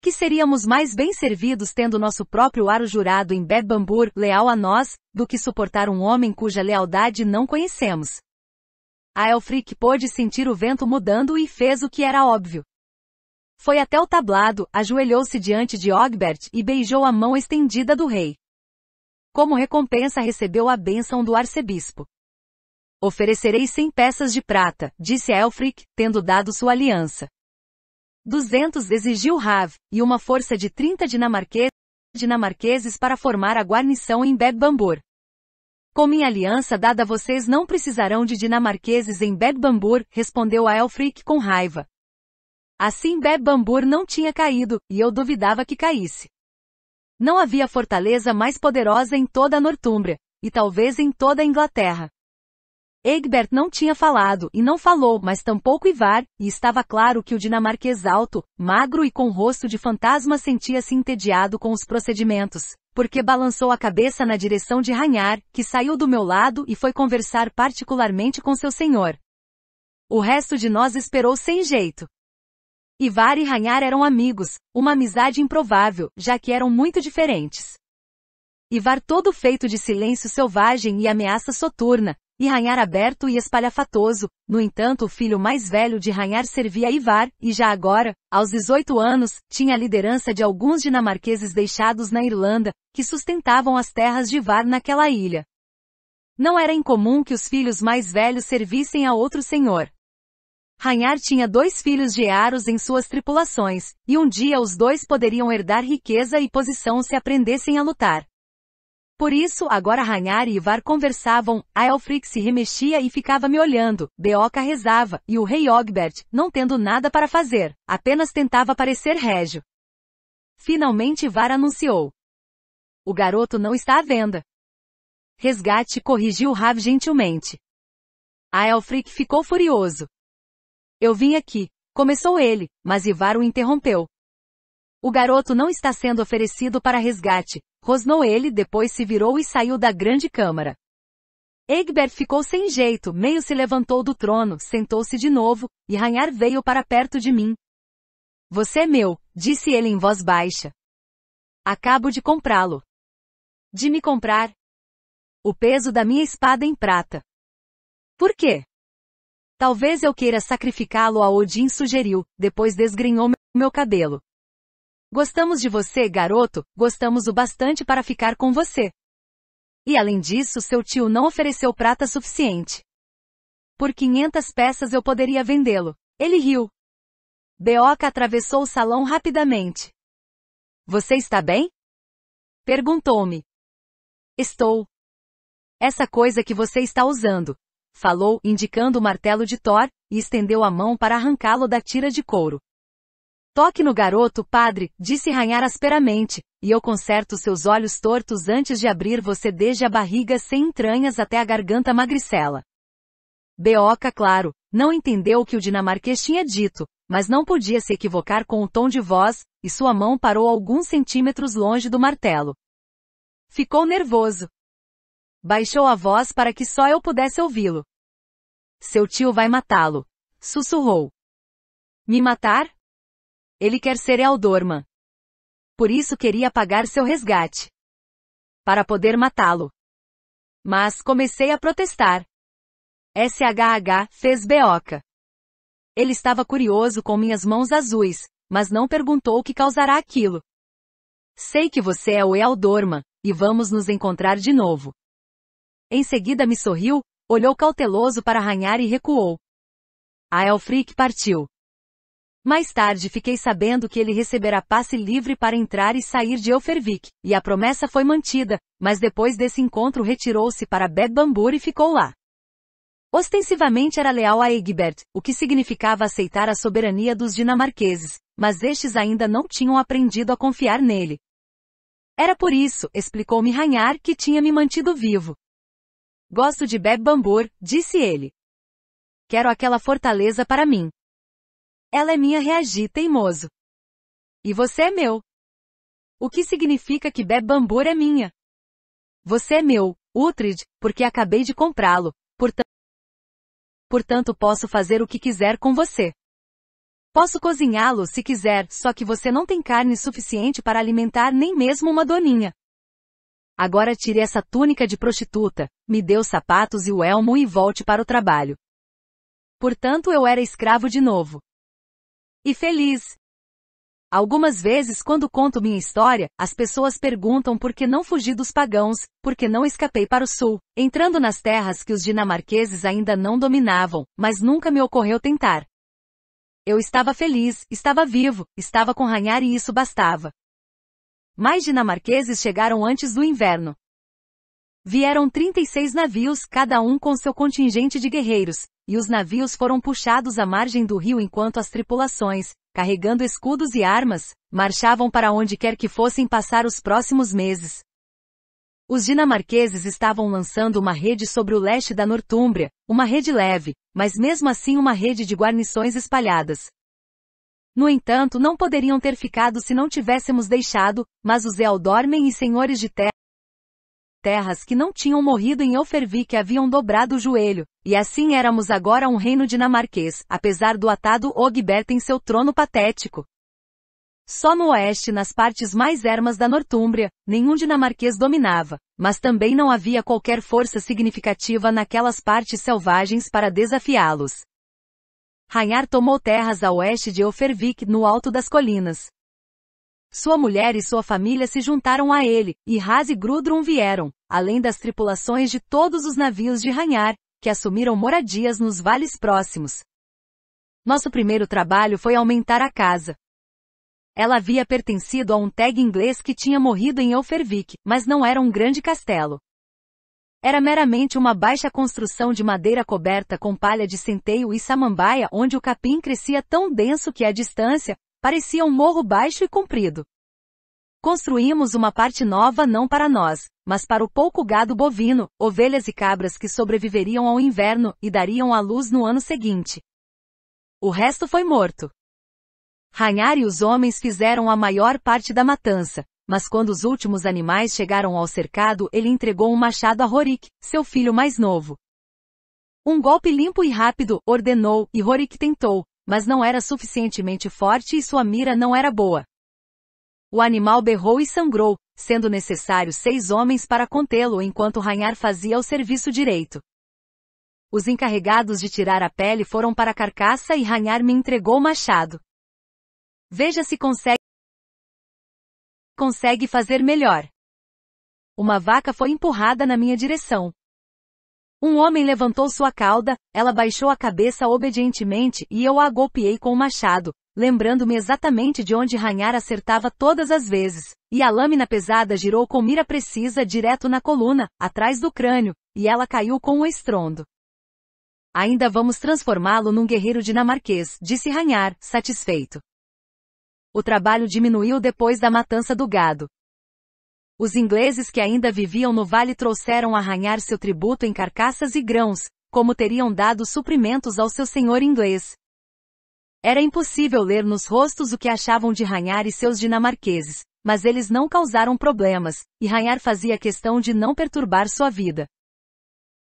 Que seríamos mais bem servidos tendo nosso próprio aro jurado em Bambur, leal a nós, do que suportar um homem cuja lealdade não conhecemos. A Elfric pôde sentir o vento mudando e fez o que era óbvio. Foi até o tablado, ajoelhou-se diante de Ogbert e beijou a mão estendida do rei. Como recompensa recebeu a bênção do arcebispo. Oferecerei cem peças de prata, disse Elfric, tendo dado sua aliança. Duzentos exigiu Rav, e uma força de trinta dinamarqueses para formar a guarnição em Begbambor. Com minha aliança dada vocês não precisarão de dinamarqueses em Bambur, respondeu a Elfric com raiva. Assim Bambur não tinha caído, e eu duvidava que caísse. Não havia fortaleza mais poderosa em toda a Nortúmbria, e talvez em toda a Inglaterra. Egbert não tinha falado, e não falou, mas tampouco Ivar, e estava claro que o dinamarquês alto, magro e com rosto de fantasma sentia-se entediado com os procedimentos porque balançou a cabeça na direção de Ranhar, que saiu do meu lado e foi conversar particularmente com seu senhor. O resto de nós esperou sem jeito. Ivar e Ranhar eram amigos, uma amizade improvável, já que eram muito diferentes. Ivar todo feito de silêncio selvagem e ameaça soturna, e Ranhar aberto e espalhafatoso, no entanto o filho mais velho de Ranhar servia a Ivar, e já agora, aos 18 anos, tinha a liderança de alguns dinamarqueses deixados na Irlanda, que sustentavam as terras de Ivar naquela ilha. Não era incomum que os filhos mais velhos servissem a outro senhor. Ranhar tinha dois filhos de Earos em suas tripulações, e um dia os dois poderiam herdar riqueza e posição se aprendessem a lutar. Por isso, agora Ranhar e Ivar conversavam, a Elfric se remexia e ficava me olhando, Beoca rezava, e o rei Ogbert, não tendo nada para fazer, apenas tentava parecer régio. Finalmente Ivar anunciou. O garoto não está à venda. Resgate corrigiu Rav gentilmente. A Elfric ficou furioso. Eu vim aqui, começou ele, mas Ivar o interrompeu. O garoto não está sendo oferecido para resgate, rosnou ele, depois se virou e saiu da grande câmara. Egbert ficou sem jeito, meio se levantou do trono, sentou-se de novo, e Ranhar veio para perto de mim. Você é meu, disse ele em voz baixa. Acabo de comprá-lo. De me comprar? O peso da minha espada em prata. Por quê? Talvez eu queira sacrificá-lo a Odin sugeriu, depois desgrenhou meu cabelo. Gostamos de você, garoto, gostamos o bastante para ficar com você. E além disso, seu tio não ofereceu prata suficiente. Por 500 peças eu poderia vendê-lo. Ele riu. Beoca atravessou o salão rapidamente. Você está bem? Perguntou-me. Estou. Essa coisa que você está usando. Falou, indicando o martelo de Thor, e estendeu a mão para arrancá-lo da tira de couro. Toque no garoto, padre, disse Ranhar asperamente, e eu conserto seus olhos tortos antes de abrir você desde a barriga sem entranhas até a garganta magricela. Beoca, claro, não entendeu o que o dinamarquês tinha dito, mas não podia se equivocar com o tom de voz, e sua mão parou alguns centímetros longe do martelo. Ficou nervoso. Baixou a voz para que só eu pudesse ouvi-lo. Seu tio vai matá-lo. Sussurrou. Me matar? Ele quer ser Eldorman. Por isso queria pagar seu resgate. Para poder matá-lo. Mas comecei a protestar. SHH fez beoca. Ele estava curioso com minhas mãos azuis, mas não perguntou o que causará aquilo. Sei que você é o Eldorman, e vamos nos encontrar de novo. Em seguida me sorriu, olhou cauteloso para arranhar e recuou. A Elfric partiu. Mais tarde fiquei sabendo que ele receberá passe livre para entrar e sair de Elfervik, e a promessa foi mantida, mas depois desse encontro retirou-se para Bambur e ficou lá. Ostensivamente era leal a Egbert, o que significava aceitar a soberania dos dinamarqueses, mas estes ainda não tinham aprendido a confiar nele. Era por isso, explicou-me Ranhar, que tinha me mantido vivo. Gosto de Bambur, disse ele. Quero aquela fortaleza para mim. Ela é minha reagi teimoso. E você é meu. O que significa que Beb Bambur é minha? Você é meu, Utrid, porque acabei de comprá-lo, portanto, portanto posso fazer o que quiser com você. Posso cozinhá-lo se quiser, só que você não tem carne suficiente para alimentar nem mesmo uma doninha. Agora tire essa túnica de prostituta, me dê os sapatos e o elmo e volte para o trabalho. Portanto eu era escravo de novo e feliz. Algumas vezes, quando conto minha história, as pessoas perguntam por que não fugi dos pagãos, por que não escapei para o sul, entrando nas terras que os dinamarqueses ainda não dominavam, mas nunca me ocorreu tentar. Eu estava feliz, estava vivo, estava com ranhar e isso bastava. Mais dinamarqueses chegaram antes do inverno. Vieram 36 navios, cada um com seu contingente de guerreiros, e os navios foram puxados à margem do rio enquanto as tripulações, carregando escudos e armas, marchavam para onde quer que fossem passar os próximos meses. Os dinamarqueses estavam lançando uma rede sobre o leste da Nortúmbria, uma rede leve, mas mesmo assim uma rede de guarnições espalhadas. No entanto, não poderiam ter ficado se não tivéssemos deixado, mas os Ealdormen e senhores de terra terras que não tinham morrido em Ofervi que haviam dobrado o joelho, e assim éramos agora um reino dinamarquês, apesar do atado Ogbert em seu trono patético. Só no oeste nas partes mais ermas da Nortúmbria, nenhum dinamarquês dominava, mas também não havia qualquer força significativa naquelas partes selvagens para desafiá-los. Rainhar tomou terras a oeste de Ofervik no alto das colinas. Sua mulher e sua família se juntaram a ele, e Hase e Grudrun vieram além das tripulações de todos os navios de Ranhar, que assumiram moradias nos vales próximos. Nosso primeiro trabalho foi aumentar a casa. Ela havia pertencido a um tag inglês que tinha morrido em Elfervik, mas não era um grande castelo. Era meramente uma baixa construção de madeira coberta com palha de centeio e samambaia onde o capim crescia tão denso que à distância, parecia um morro baixo e comprido. Construímos uma parte nova não para nós, mas para o pouco gado bovino, ovelhas e cabras que sobreviveriam ao inverno e dariam à luz no ano seguinte. O resto foi morto. Ranhar e os homens fizeram a maior parte da matança, mas quando os últimos animais chegaram ao cercado, ele entregou um machado a Rorik, seu filho mais novo. Um golpe limpo e rápido, ordenou, e Rorik tentou, mas não era suficientemente forte e sua mira não era boa. O animal berrou e sangrou, sendo necessário seis homens para contê-lo enquanto Ranhar fazia o serviço direito. Os encarregados de tirar a pele foram para a carcaça e Ranhar me entregou o machado. Veja se consegue consegue fazer melhor. Uma vaca foi empurrada na minha direção. Um homem levantou sua cauda, ela baixou a cabeça obedientemente e eu a golpeei com o machado, lembrando-me exatamente de onde Ranhar acertava todas as vezes, e a lâmina pesada girou com mira precisa direto na coluna, atrás do crânio, e ela caiu com um estrondo. Ainda vamos transformá-lo num guerreiro dinamarquês, disse Ranhar, satisfeito. O trabalho diminuiu depois da matança do gado, os ingleses que ainda viviam no vale trouxeram arranhar seu tributo em carcaças e grãos, como teriam dado suprimentos ao seu senhor inglês. Era impossível ler nos rostos o que achavam de Ranhar e seus dinamarqueses, mas eles não causaram problemas, e Ranhar fazia questão de não perturbar sua vida.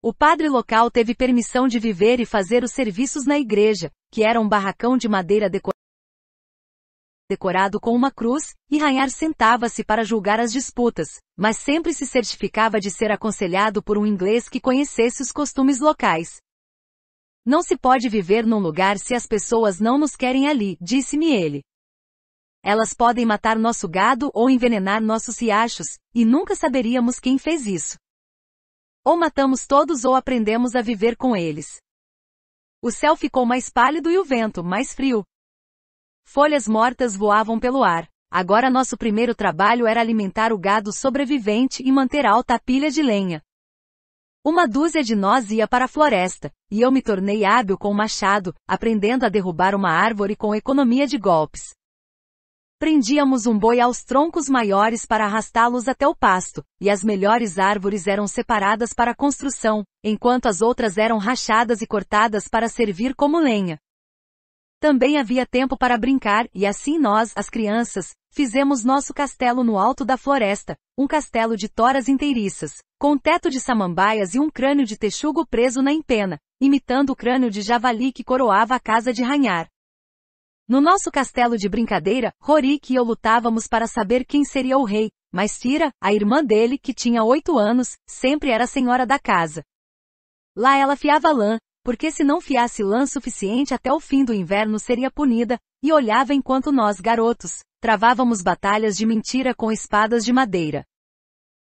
O padre local teve permissão de viver e fazer os serviços na igreja, que era um barracão de madeira decorado decorado com uma cruz, e Ranhar sentava-se para julgar as disputas, mas sempre se certificava de ser aconselhado por um inglês que conhecesse os costumes locais. Não se pode viver num lugar se as pessoas não nos querem ali, disse-me ele. Elas podem matar nosso gado ou envenenar nossos riachos, e nunca saberíamos quem fez isso. Ou matamos todos ou aprendemos a viver com eles. O céu ficou mais pálido e o vento mais frio. Folhas mortas voavam pelo ar. Agora nosso primeiro trabalho era alimentar o gado sobrevivente e manter alta a pilha de lenha. Uma dúzia de nós ia para a floresta, e eu me tornei hábil com o machado, aprendendo a derrubar uma árvore com economia de golpes. Prendíamos um boi aos troncos maiores para arrastá-los até o pasto, e as melhores árvores eram separadas para construção, enquanto as outras eram rachadas e cortadas para servir como lenha. Também havia tempo para brincar, e assim nós, as crianças, fizemos nosso castelo no alto da floresta, um castelo de toras inteiriças, com teto de samambaias e um crânio de texugo preso na empena, imitando o crânio de javali que coroava a casa de Ranhar. No nosso castelo de brincadeira, Rorik e eu lutávamos para saber quem seria o rei, mas Tira, a irmã dele, que tinha oito anos, sempre era senhora da casa. Lá ela fiava lã, porque se não fiasse lã suficiente até o fim do inverno seria punida, e olhava enquanto nós, garotos, travávamos batalhas de mentira com espadas de madeira.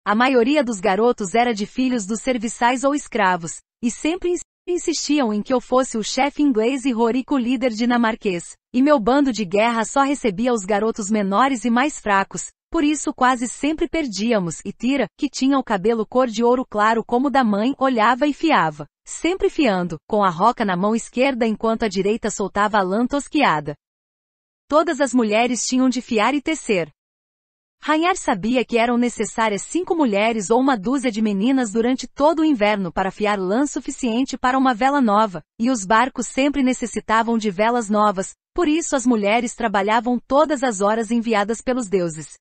A maioria dos garotos era de filhos dos serviçais ou escravos, e sempre insistiam em que eu fosse o chefe inglês e Rorico líder dinamarquês, e meu bando de guerra só recebia os garotos menores e mais fracos, por isso quase sempre perdíamos, e Tira, que tinha o cabelo cor de ouro claro como da mãe, olhava e fiava sempre fiando, com a roca na mão esquerda enquanto a direita soltava a lã tosquiada. Todas as mulheres tinham de fiar e tecer. Rainhar sabia que eram necessárias cinco mulheres ou uma dúzia de meninas durante todo o inverno para fiar lã suficiente para uma vela nova, e os barcos sempre necessitavam de velas novas, por isso as mulheres trabalhavam todas as horas enviadas pelos deuses.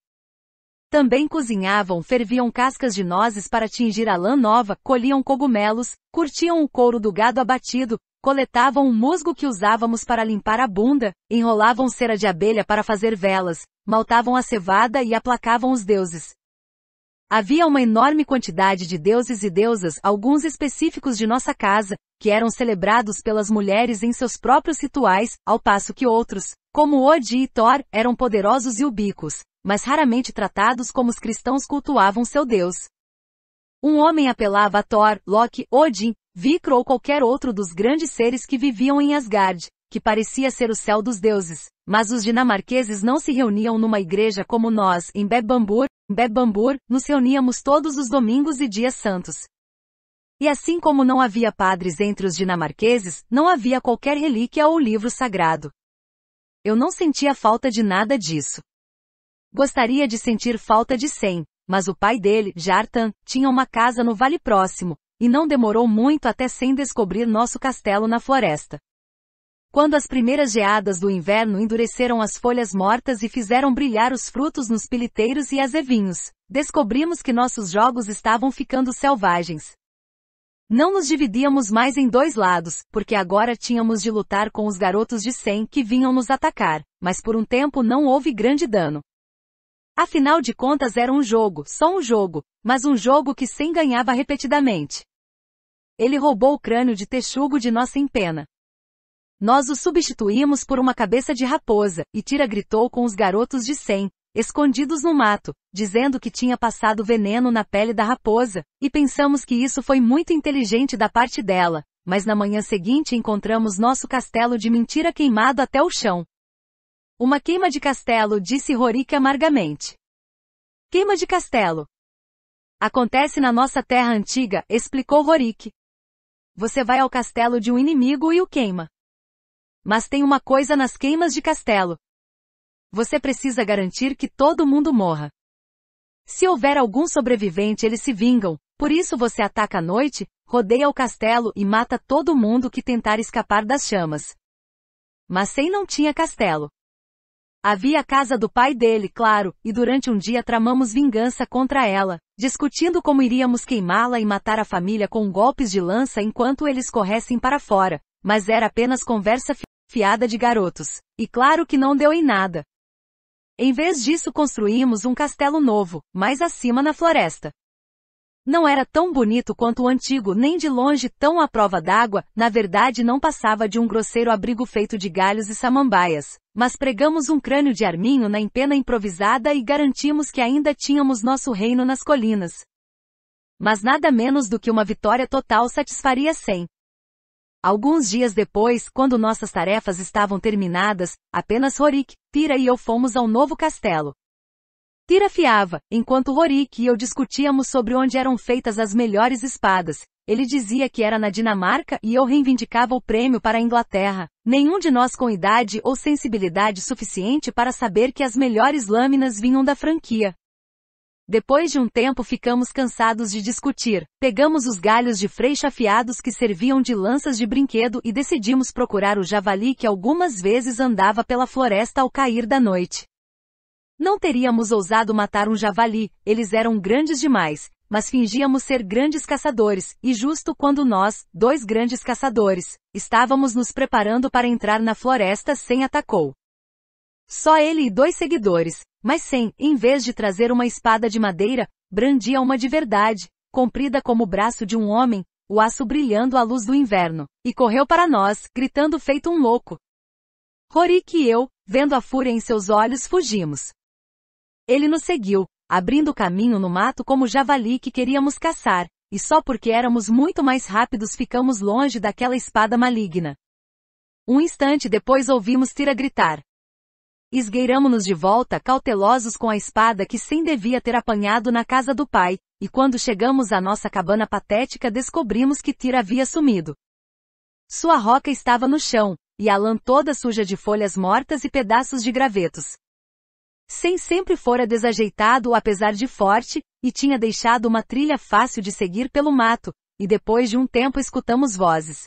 Também cozinhavam, ferviam cascas de nozes para tingir a lã nova, colhiam cogumelos, curtiam o couro do gado abatido, coletavam o musgo que usávamos para limpar a bunda, enrolavam cera de abelha para fazer velas, maltavam a cevada e aplacavam os deuses. Havia uma enorme quantidade de deuses e deusas, alguns específicos de nossa casa, que eram celebrados pelas mulheres em seus próprios rituais, ao passo que outros, como Odi e Thor, eram poderosos e ubicos mas raramente tratados como os cristãos cultuavam seu deus. Um homem apelava a Thor, Loki, Odin, Vikro ou qualquer outro dos grandes seres que viviam em Asgard, que parecia ser o céu dos deuses, mas os dinamarqueses não se reuniam numa igreja como nós, em Bebambur, em Bebambur, nos reuníamos todos os domingos e dias santos. E assim como não havia padres entre os dinamarqueses, não havia qualquer relíquia ou livro sagrado. Eu não sentia falta de nada disso. Gostaria de sentir falta de Sem, mas o pai dele, Jartan, tinha uma casa no vale próximo, e não demorou muito até Sem descobrir nosso castelo na floresta. Quando as primeiras geadas do inverno endureceram as folhas mortas e fizeram brilhar os frutos nos piliteiros e azevinhos, descobrimos que nossos jogos estavam ficando selvagens. Não nos dividíamos mais em dois lados, porque agora tínhamos de lutar com os garotos de 100 que vinham nos atacar, mas por um tempo não houve grande dano. Afinal de contas era um jogo, só um jogo, mas um jogo que sem ganhava repetidamente. Ele roubou o crânio de texugo de nossa empena. Nós o substituímos por uma cabeça de raposa, e Tira gritou com os garotos de cem, escondidos no mato, dizendo que tinha passado veneno na pele da raposa, e pensamos que isso foi muito inteligente da parte dela, mas na manhã seguinte encontramos nosso castelo de mentira queimado até o chão, uma queima de castelo, disse Rorik amargamente. Queima de castelo. Acontece na nossa terra antiga, explicou Rorik. Você vai ao castelo de um inimigo e o queima. Mas tem uma coisa nas queimas de castelo. Você precisa garantir que todo mundo morra. Se houver algum sobrevivente, eles se vingam, por isso você ataca à noite, rodeia o castelo e mata todo mundo que tentar escapar das chamas. Mas sem não tinha castelo. Havia a casa do pai dele, claro, e durante um dia tramamos vingança contra ela, discutindo como iríamos queimá-la e matar a família com golpes de lança enquanto eles corressem para fora, mas era apenas conversa fiada de garotos, e claro que não deu em nada. Em vez disso construímos um castelo novo, mais acima na floresta, não era tão bonito quanto o antigo, nem de longe tão à prova d'água, na verdade não passava de um grosseiro abrigo feito de galhos e samambaias. Mas pregamos um crânio de arminho na empena improvisada e garantimos que ainda tínhamos nosso reino nas colinas. Mas nada menos do que uma vitória total satisfaria sem. Alguns dias depois, quando nossas tarefas estavam terminadas, apenas Rorik, Pira e eu fomos ao novo castelo. Tira fiava, enquanto Rorik e eu discutíamos sobre onde eram feitas as melhores espadas. Ele dizia que era na Dinamarca e eu reivindicava o prêmio para a Inglaterra. Nenhum de nós com idade ou sensibilidade suficiente para saber que as melhores lâminas vinham da franquia. Depois de um tempo ficamos cansados de discutir. Pegamos os galhos de freixo afiados que serviam de lanças de brinquedo e decidimos procurar o javali que algumas vezes andava pela floresta ao cair da noite. Não teríamos ousado matar um javali, eles eram grandes demais, mas fingíamos ser grandes caçadores, e justo quando nós, dois grandes caçadores, estávamos nos preparando para entrar na floresta sem atacou. Só ele e dois seguidores, mas sem, em vez de trazer uma espada de madeira, brandia uma de verdade, comprida como o braço de um homem, o aço brilhando à luz do inverno, e correu para nós, gritando feito um louco. Rorik e eu, vendo a fúria em seus olhos, fugimos. Ele nos seguiu, abrindo caminho no mato como javali que queríamos caçar, e só porque éramos muito mais rápidos ficamos longe daquela espada maligna. Um instante depois ouvimos Tira gritar. Esgueiramos-nos de volta cautelosos com a espada que sem devia ter apanhado na casa do pai, e quando chegamos à nossa cabana patética descobrimos que Tira havia sumido. Sua roca estava no chão, e a lã toda suja de folhas mortas e pedaços de gravetos. Sem sempre fora desajeitado apesar de forte, e tinha deixado uma trilha fácil de seguir pelo mato, e depois de um tempo escutamos vozes.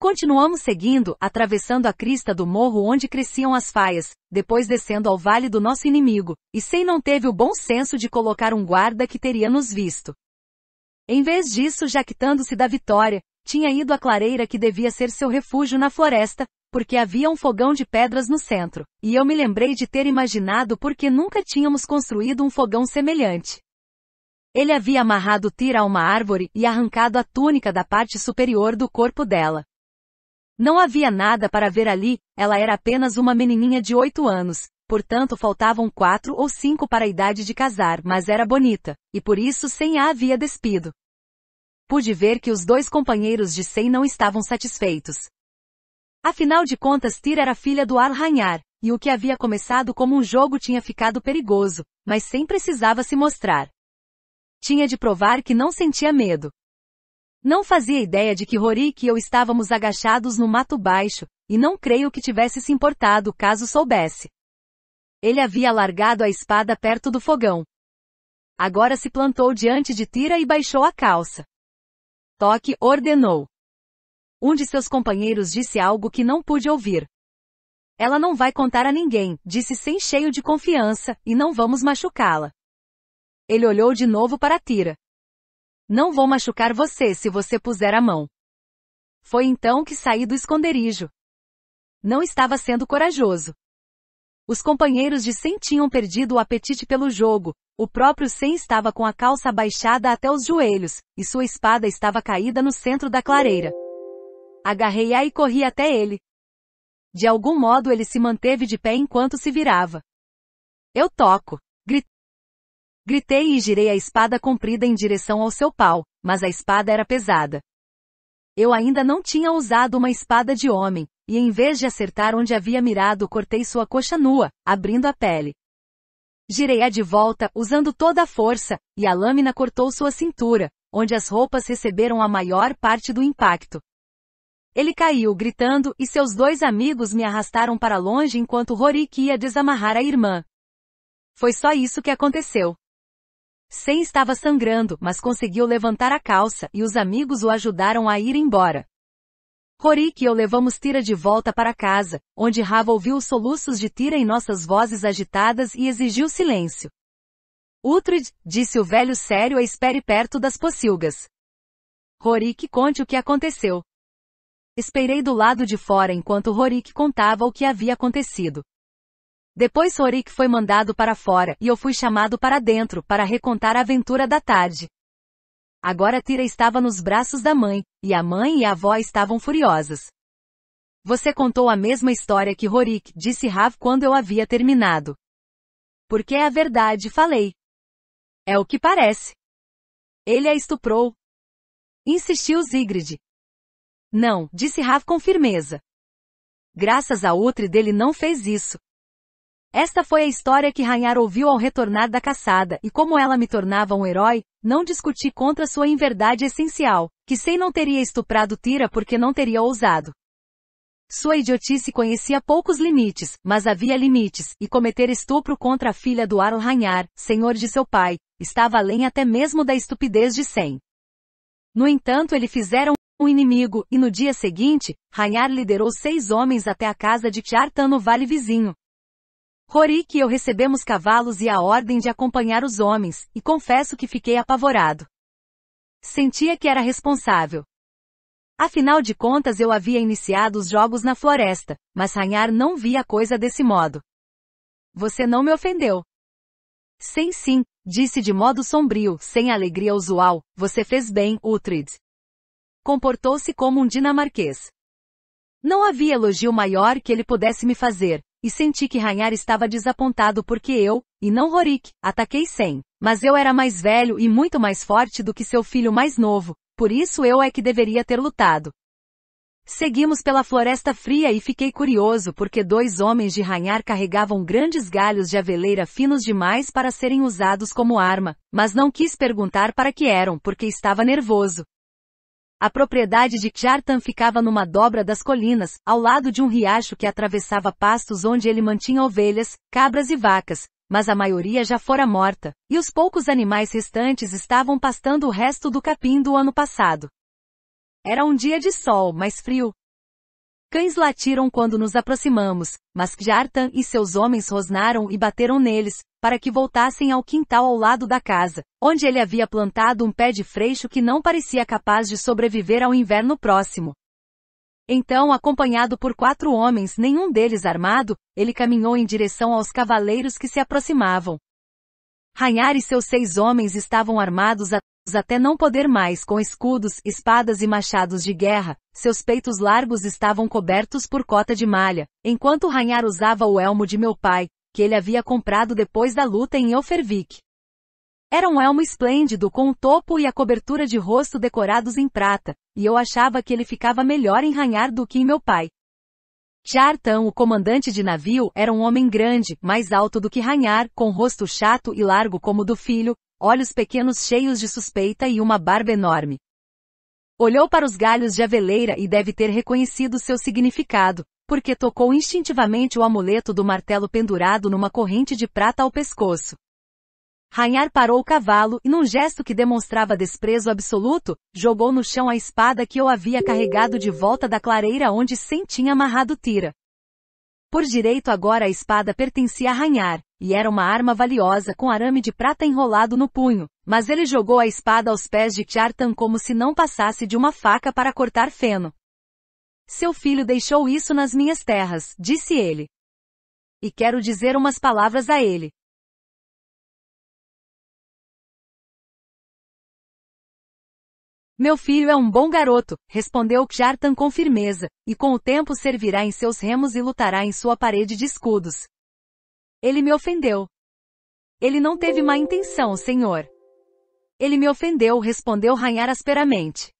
Continuamos seguindo, atravessando a crista do morro onde cresciam as faias, depois descendo ao vale do nosso inimigo, e sem não teve o bom senso de colocar um guarda que teria nos visto. Em vez disso, jactando-se da vitória, tinha ido à clareira que devia ser seu refúgio na floresta, porque havia um fogão de pedras no centro, e eu me lembrei de ter imaginado porque nunca tínhamos construído um fogão semelhante. Ele havia amarrado Tira a uma árvore e arrancado a túnica da parte superior do corpo dela. Não havia nada para ver ali, ela era apenas uma menininha de oito anos, portanto faltavam quatro ou cinco para a idade de casar, mas era bonita, e por isso sem a havia despido pude ver que os dois companheiros de Sei não estavam satisfeitos. Afinal de contas Tyr era filha do Arranhar, e o que havia começado como um jogo tinha ficado perigoso, mas Sem precisava se mostrar. Tinha de provar que não sentia medo. Não fazia ideia de que Rorik e eu estávamos agachados no mato baixo, e não creio que tivesse se importado caso soubesse. Ele havia largado a espada perto do fogão. Agora se plantou diante de Tira e baixou a calça. Toque ordenou. Um de seus companheiros disse algo que não pude ouvir. Ela não vai contar a ninguém, disse sem cheio de confiança, e não vamos machucá-la. Ele olhou de novo para Tira. Não vou machucar você se você puser a mão. Foi então que saí do esconderijo. Não estava sendo corajoso. Os companheiros de Sen tinham perdido o apetite pelo jogo, o próprio Sen estava com a calça abaixada até os joelhos, e sua espada estava caída no centro da clareira. Agarrei-a e corri até ele. De algum modo ele se manteve de pé enquanto se virava. Eu toco. Gritei e girei a espada comprida em direção ao seu pau, mas a espada era pesada. Eu ainda não tinha usado uma espada de homem, e em vez de acertar onde havia mirado, cortei sua coxa nua, abrindo a pele. Girei-a de volta, usando toda a força, e a lâmina cortou sua cintura, onde as roupas receberam a maior parte do impacto. Ele caiu gritando e seus dois amigos me arrastaram para longe enquanto Rorik ia desamarrar a irmã. Foi só isso que aconteceu. Sen estava sangrando, mas conseguiu levantar a calça e os amigos o ajudaram a ir embora. Rorik e eu levamos Tira de volta para casa, onde Rava ouviu os soluços de Tira em nossas vozes agitadas e exigiu silêncio. Utrid, disse o velho sério, a espere perto das pocilgas. Rorik conte o que aconteceu. Esperei do lado de fora enquanto Rorik contava o que havia acontecido. Depois Rorik foi mandado para fora e eu fui chamado para dentro para recontar a aventura da tarde. Agora Tira estava nos braços da mãe, e a mãe e a avó estavam furiosas. Você contou a mesma história que Rorik, disse Rav quando eu havia terminado. Porque é a verdade, falei. É o que parece. Ele a estuprou. Insistiu Zigrid. Não, disse Rav com firmeza. Graças a Utri dele não fez isso, esta foi a história que Ranhar ouviu ao retornar da caçada, e como ela me tornava um herói, não discuti contra sua inverdade essencial, que sei não teria estuprado Tira porque não teria ousado. Sua idiotice conhecia poucos limites, mas havia limites, e cometer estupro contra a filha do Arl Ranhar, senhor de seu pai, estava além até mesmo da estupidez de Sen. No entanto ele fizeram um inimigo, e no dia seguinte, Ranhar liderou seis homens até a casa de Tiartan no vale vizinho, Rorik e eu recebemos cavalos e a ordem de acompanhar os homens, e confesso que fiquei apavorado. Sentia que era responsável. Afinal de contas eu havia iniciado os jogos na floresta, mas Ranhar não via a coisa desse modo. Você não me ofendeu. Sim sim, disse de modo sombrio, sem alegria usual, você fez bem, Utrid. Comportou-se como um dinamarquês. Não havia elogio maior que ele pudesse me fazer, e senti que Ranhar estava desapontado porque eu, e não Rorik, ataquei sem. Mas eu era mais velho e muito mais forte do que seu filho mais novo, por isso eu é que deveria ter lutado. Seguimos pela floresta fria e fiquei curioso porque dois homens de ranhar carregavam grandes galhos de aveleira finos demais para serem usados como arma, mas não quis perguntar para que eram porque estava nervoso. A propriedade de Tjartan ficava numa dobra das colinas, ao lado de um riacho que atravessava pastos onde ele mantinha ovelhas, cabras e vacas, mas a maioria já fora morta, e os poucos animais restantes estavam pastando o resto do capim do ano passado. Era um dia de sol, mas frio, Cães latiram quando nos aproximamos, mas Jartan e seus homens rosnaram e bateram neles, para que voltassem ao quintal ao lado da casa, onde ele havia plantado um pé de freixo que não parecia capaz de sobreviver ao inverno próximo. Então, acompanhado por quatro homens, nenhum deles armado, ele caminhou em direção aos cavaleiros que se aproximavam. Ranhar e seus seis homens estavam armados a até não poder mais com escudos, espadas e machados de guerra, seus peitos largos estavam cobertos por cota de malha, enquanto Ranhar usava o elmo de meu pai, que ele havia comprado depois da luta em Elfervik. Era um elmo esplêndido com o topo e a cobertura de rosto decorados em prata, e eu achava que ele ficava melhor em ranhar do que em meu pai. Jartan, o comandante de navio, era um homem grande, mais alto do que ranhar, com rosto chato e largo como o do filho, olhos pequenos cheios de suspeita e uma barba enorme. Olhou para os galhos de aveleira e deve ter reconhecido seu significado, porque tocou instintivamente o amuleto do martelo pendurado numa corrente de prata ao pescoço. Ranhar parou o cavalo e, num gesto que demonstrava desprezo absoluto, jogou no chão a espada que eu havia carregado de volta da clareira onde Sem tinha amarrado Tira. Por direito agora a espada pertencia a Ranhar, e era uma arma valiosa com arame de prata enrolado no punho, mas ele jogou a espada aos pés de Tiartan como se não passasse de uma faca para cortar feno. Seu filho deixou isso nas minhas terras, disse ele. E quero dizer umas palavras a ele. Meu filho é um bom garoto, respondeu Kjartan com firmeza, e com o tempo servirá em seus remos e lutará em sua parede de escudos. Ele me ofendeu. Ele não teve má intenção, senhor. Ele me ofendeu, respondeu Ranhar asperamente.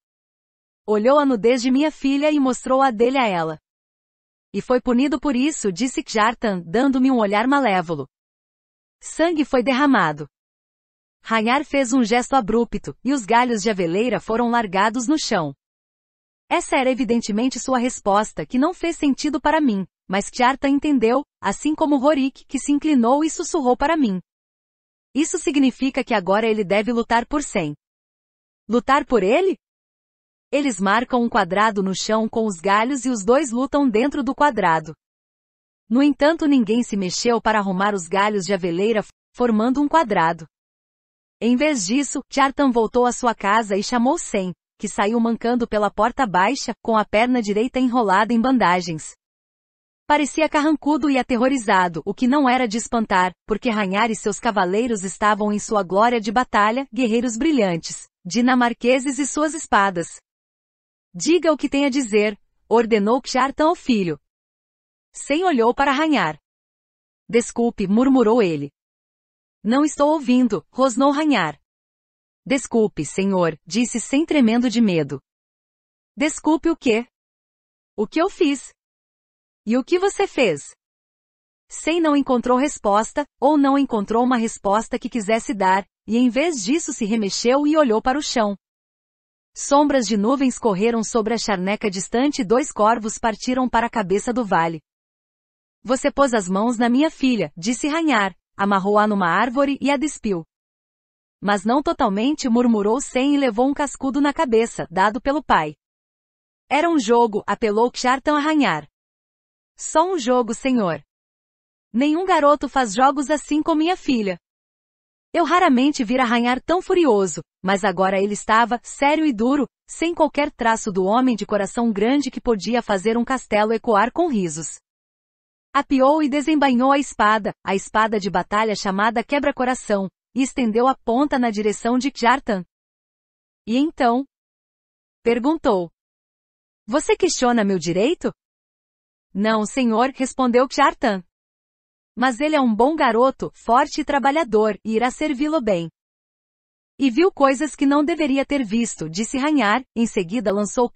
Olhou a nudez de minha filha e mostrou a dele a ela. E foi punido por isso, disse Kjartan, dando-me um olhar malévolo. Sangue foi derramado. Ranhar fez um gesto abrupto, e os galhos de aveleira foram largados no chão. Essa era evidentemente sua resposta, que não fez sentido para mim, mas que entendeu, assim como Rorik, que se inclinou e sussurrou para mim. Isso significa que agora ele deve lutar por Sen. Lutar por ele? Eles marcam um quadrado no chão com os galhos e os dois lutam dentro do quadrado. No entanto, ninguém se mexeu para arrumar os galhos de aveleira, formando um quadrado. Em vez disso, Jartan voltou à sua casa e chamou Sen, que saiu mancando pela porta baixa, com a perna direita enrolada em bandagens. Parecia carrancudo e aterrorizado, o que não era de espantar, porque Ranhar e seus cavaleiros estavam em sua glória de batalha, guerreiros brilhantes, dinamarqueses e suas espadas. Diga o que tem a dizer, ordenou Xartan ao filho. Sem olhou para Ranhar. Desculpe, murmurou ele. Não estou ouvindo, rosnou Ranhar. Desculpe, senhor, disse sem tremendo de medo. Desculpe o quê? O que eu fiz? E o que você fez? Sem não encontrou resposta, ou não encontrou uma resposta que quisesse dar, e em vez disso se remexeu e olhou para o chão. Sombras de nuvens correram sobre a charneca distante e dois corvos partiram para a cabeça do vale. Você pôs as mãos na minha filha, disse Ranhar amarrou-a numa árvore e a despiu. Mas não totalmente murmurou sem e levou um cascudo na cabeça, dado pelo pai. Era um jogo, apelou Chartan arranhar. Só um jogo, senhor. Nenhum garoto faz jogos assim com minha filha. Eu raramente vira arranhar tão furioso, mas agora ele estava, sério e duro, sem qualquer traço do homem de coração grande que podia fazer um castelo ecoar com risos. Apiou e desembainhou a espada, a espada de batalha chamada Quebra-Coração, e estendeu a ponta na direção de Jartan. E então? Perguntou. Você questiona meu direito? Não, senhor, respondeu Jartan. Mas ele é um bom garoto, forte e trabalhador, e irá servi-lo bem. E viu coisas que não deveria ter visto, disse Ranhar, em seguida lançou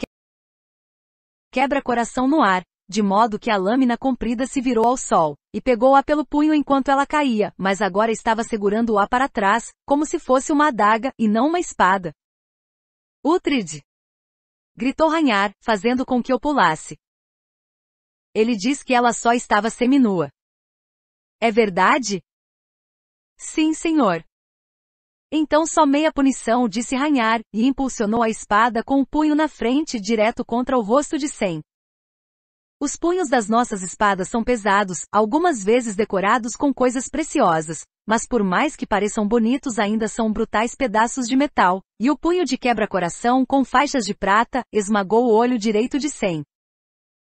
Quebra-Coração no ar, de modo que a lâmina comprida se virou ao sol, e pegou-a pelo punho enquanto ela caía, mas agora estava segurando-a para trás, como se fosse uma adaga, e não uma espada. Utrid! Gritou Ranhar, fazendo com que eu pulasse. Ele diz que ela só estava seminua. É verdade? Sim, senhor. Então somei a punição, disse Ranhar, e impulsionou a espada com o punho na frente direto contra o rosto de Sen. Os punhos das nossas espadas são pesados, algumas vezes decorados com coisas preciosas, mas por mais que pareçam bonitos ainda são brutais pedaços de metal, e o punho de quebra-coração com faixas de prata, esmagou o olho direito de Sen.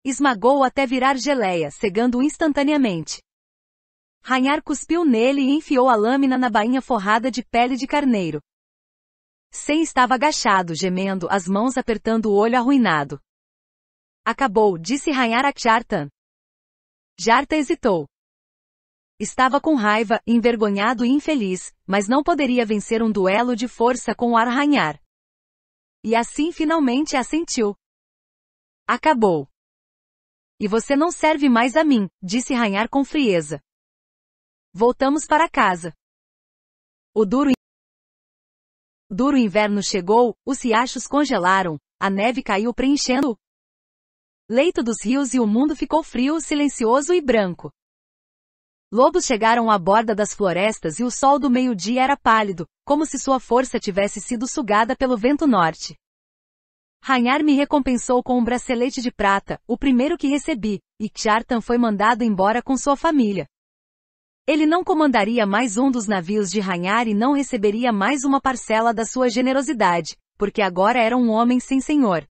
Esmagou até virar geleia, cegando instantaneamente. Ranhar cuspiu nele e enfiou a lâmina na bainha forrada de pele de carneiro. Sem estava agachado, gemendo, as mãos apertando o olho arruinado. Acabou, disse Rayar a Jartan. Jarta hesitou. Estava com raiva, envergonhado e infeliz, mas não poderia vencer um duelo de força com o Arranhar. E assim finalmente assentiu. Acabou. E você não serve mais a mim, disse Ranhar com frieza. Voltamos para casa. O duro, in... duro inverno chegou, os riachos congelaram, a neve caiu preenchendo leito dos rios e o mundo ficou frio, silencioso e branco. Lobos chegaram à borda das florestas e o sol do meio-dia era pálido, como se sua força tivesse sido sugada pelo vento norte. Ranhar me recompensou com um bracelete de prata, o primeiro que recebi, e Kjartan foi mandado embora com sua família. Ele não comandaria mais um dos navios de Ranhar e não receberia mais uma parcela da sua generosidade, porque agora era um homem sem senhor.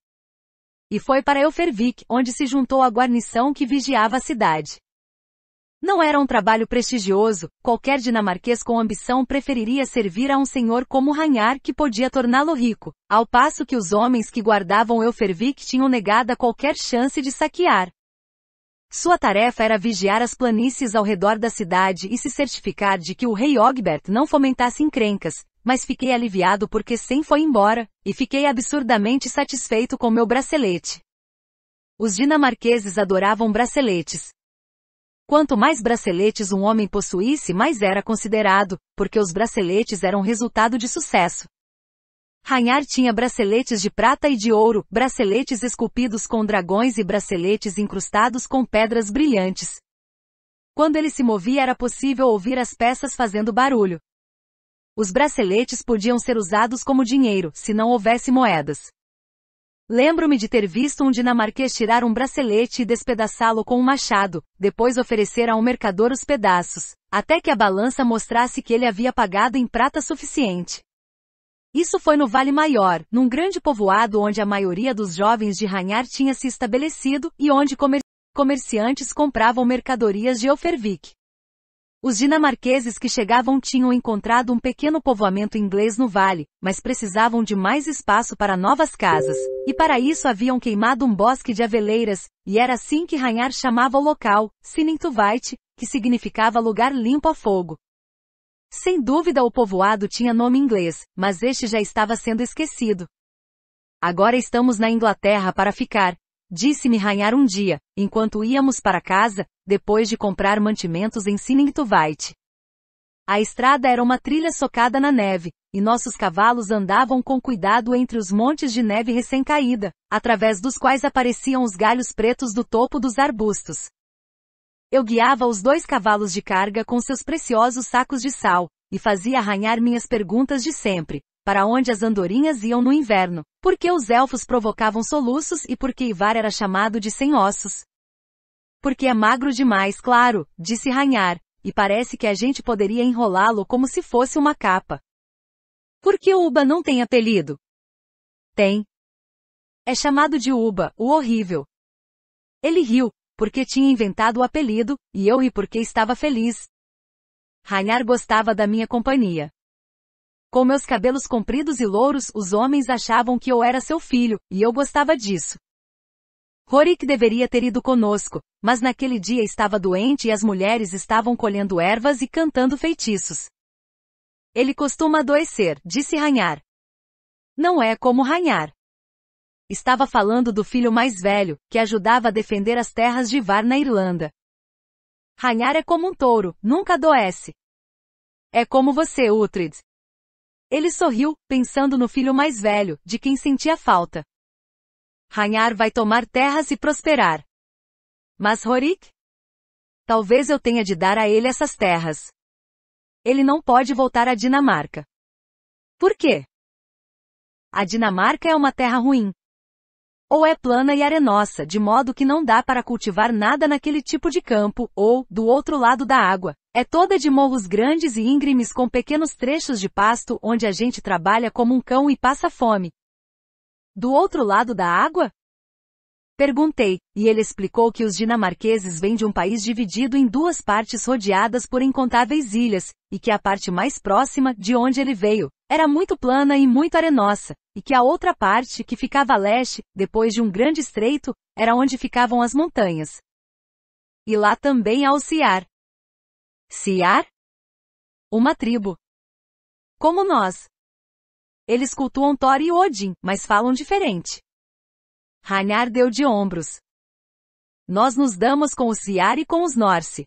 E foi para Eufervik, onde se juntou à guarnição que vigiava a cidade. Não era um trabalho prestigioso, qualquer dinamarquês com ambição preferiria servir a um senhor como Ranhar que podia torná-lo rico, ao passo que os homens que guardavam Eufervik tinham negada qualquer chance de saquear. Sua tarefa era vigiar as planícies ao redor da cidade e se certificar de que o rei Ogbert não fomentasse encrencas, mas fiquei aliviado porque Sem foi embora, e fiquei absurdamente satisfeito com meu bracelete. Os dinamarqueses adoravam braceletes. Quanto mais braceletes um homem possuísse, mais era considerado, porque os braceletes eram resultado de sucesso. Reinhard tinha braceletes de prata e de ouro, braceletes esculpidos com dragões e braceletes incrustados com pedras brilhantes. Quando ele se movia era possível ouvir as peças fazendo barulho, os braceletes podiam ser usados como dinheiro, se não houvesse moedas. Lembro-me de ter visto um dinamarquês tirar um bracelete e despedaçá-lo com um machado, depois oferecer a um mercador os pedaços, até que a balança mostrasse que ele havia pagado em prata suficiente. Isso foi no Vale Maior, num grande povoado onde a maioria dos jovens de Ranhar tinha se estabelecido e onde comer comerciantes compravam mercadorias de Ofervic. Os dinamarqueses que chegavam tinham encontrado um pequeno povoamento inglês no vale, mas precisavam de mais espaço para novas casas, e para isso haviam queimado um bosque de aveleiras, e era assim que Ranhar chamava o local, Sinintuvait, que significava lugar limpo a fogo. Sem dúvida o povoado tinha nome inglês, mas este já estava sendo esquecido. Agora estamos na Inglaterra para ficar, Disse-me Ranhar um dia, enquanto íamos para casa, depois de comprar mantimentos em Siningtovait. A estrada era uma trilha socada na neve, e nossos cavalos andavam com cuidado entre os montes de neve recém-caída, através dos quais apareciam os galhos pretos do topo dos arbustos. Eu guiava os dois cavalos de carga com seus preciosos sacos de sal, e fazia arranhar minhas perguntas de sempre para onde as andorinhas iam no inverno, porque os elfos provocavam soluços e porque Ivar era chamado de sem ossos. Porque é magro demais, claro, disse Ranhar, e parece que a gente poderia enrolá-lo como se fosse uma capa. Por que Uba não tem apelido? Tem. É chamado de Uba, o horrível. Ele riu, porque tinha inventado o apelido, e eu ri porque estava feliz. Ranhar gostava da minha companhia. Com meus cabelos compridos e louros, os homens achavam que eu era seu filho, e eu gostava disso. Rorik deveria ter ido conosco, mas naquele dia estava doente e as mulheres estavam colhendo ervas e cantando feitiços. Ele costuma adoecer, disse Ranhar. Não é como Ranhar. Estava falando do filho mais velho, que ajudava a defender as terras de Var na Irlanda. Ranhar é como um touro, nunca adoece. É como você, Utrid, ele sorriu, pensando no filho mais velho, de quem sentia falta. Ranhar vai tomar terras e prosperar. Mas Rorik? Talvez eu tenha de dar a ele essas terras. Ele não pode voltar à Dinamarca. Por quê? A Dinamarca é uma terra ruim. Ou é plana e arenosa, de modo que não dá para cultivar nada naquele tipo de campo, ou, do outro lado da água, é toda de morros grandes e íngremes com pequenos trechos de pasto onde a gente trabalha como um cão e passa fome. Do outro lado da água? Perguntei, e ele explicou que os dinamarqueses vêm de um país dividido em duas partes rodeadas por incontáveis ilhas, e que a parte mais próxima, de onde ele veio, era muito plana e muito arenosa, e que a outra parte, que ficava a leste, depois de um grande estreito, era onde ficavam as montanhas. E lá também há o Ciar, Siar? Uma tribo. Como nós. Eles cultuam Thor e Odin, mas falam diferente. Ragnar deu de ombros. Nós nos damos com os Siar e com os Norse.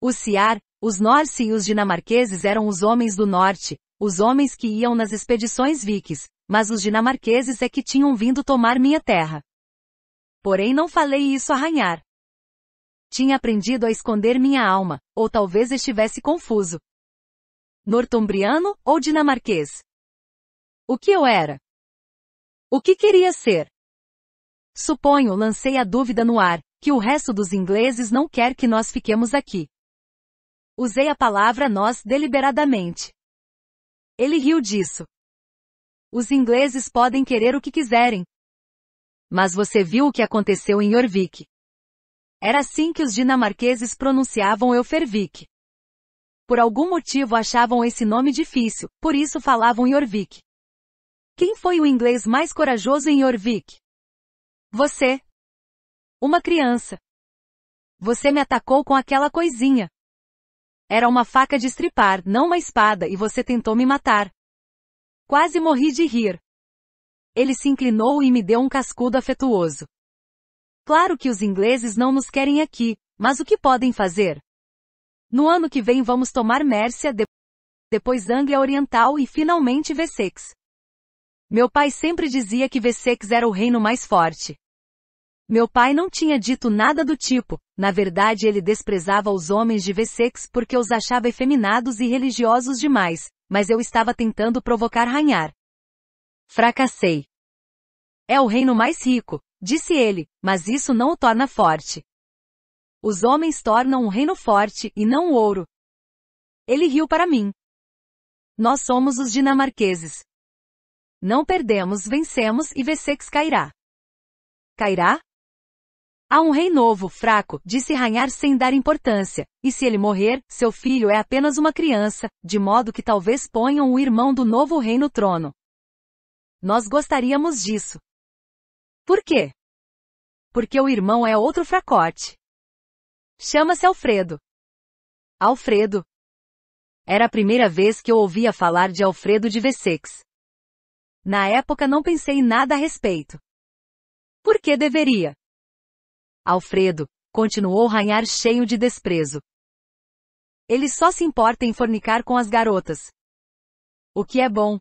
Os Siar, os Norse e os dinamarqueses eram os homens do norte, os homens que iam nas expedições vikings, mas os dinamarqueses é que tinham vindo tomar minha terra. Porém não falei isso a Ragnar. Tinha aprendido a esconder minha alma, ou talvez estivesse confuso. Nortumbriano ou dinamarquês? O que eu era? O que queria ser? Suponho, lancei a dúvida no ar, que o resto dos ingleses não quer que nós fiquemos aqui. Usei a palavra nós deliberadamente. Ele riu disso. Os ingleses podem querer o que quiserem. Mas você viu o que aconteceu em Jorvik. Era assim que os dinamarqueses pronunciavam Eufervik. Por algum motivo achavam esse nome difícil, por isso falavam Jorvik. Quem foi o inglês mais corajoso em Jorvik? Você. Uma criança. Você me atacou com aquela coisinha. Era uma faca de estripar, não uma espada, e você tentou me matar. Quase morri de rir. Ele se inclinou e me deu um cascudo afetuoso. Claro que os ingleses não nos querem aqui, mas o que podem fazer? No ano que vem vamos tomar Mércia, de... depois Anglia Oriental e finalmente Wessex. Meu pai sempre dizia que Wessex era o reino mais forte. Meu pai não tinha dito nada do tipo, na verdade ele desprezava os homens de Wessex porque os achava efeminados e religiosos demais, mas eu estava tentando provocar ranhar. Fracassei. É o reino mais rico, Disse ele, mas isso não o torna forte. Os homens tornam um reino forte e não o ouro. Ele riu para mim. Nós somos os dinamarqueses. Não perdemos, vencemos e Vessex cairá. Cairá? Há um rei novo, fraco, disse Ranhar sem dar importância, e se ele morrer, seu filho é apenas uma criança, de modo que talvez ponham o irmão do novo rei no trono. Nós gostaríamos disso. Por quê? Porque o irmão é outro fracote. Chama-se Alfredo. Alfredo. Era a primeira vez que eu ouvia falar de Alfredo de Vessex. Na época não pensei nada a respeito. Por que deveria? Alfredo, continuou ranhar cheio de desprezo. Ele só se importa em fornicar com as garotas. O que é bom,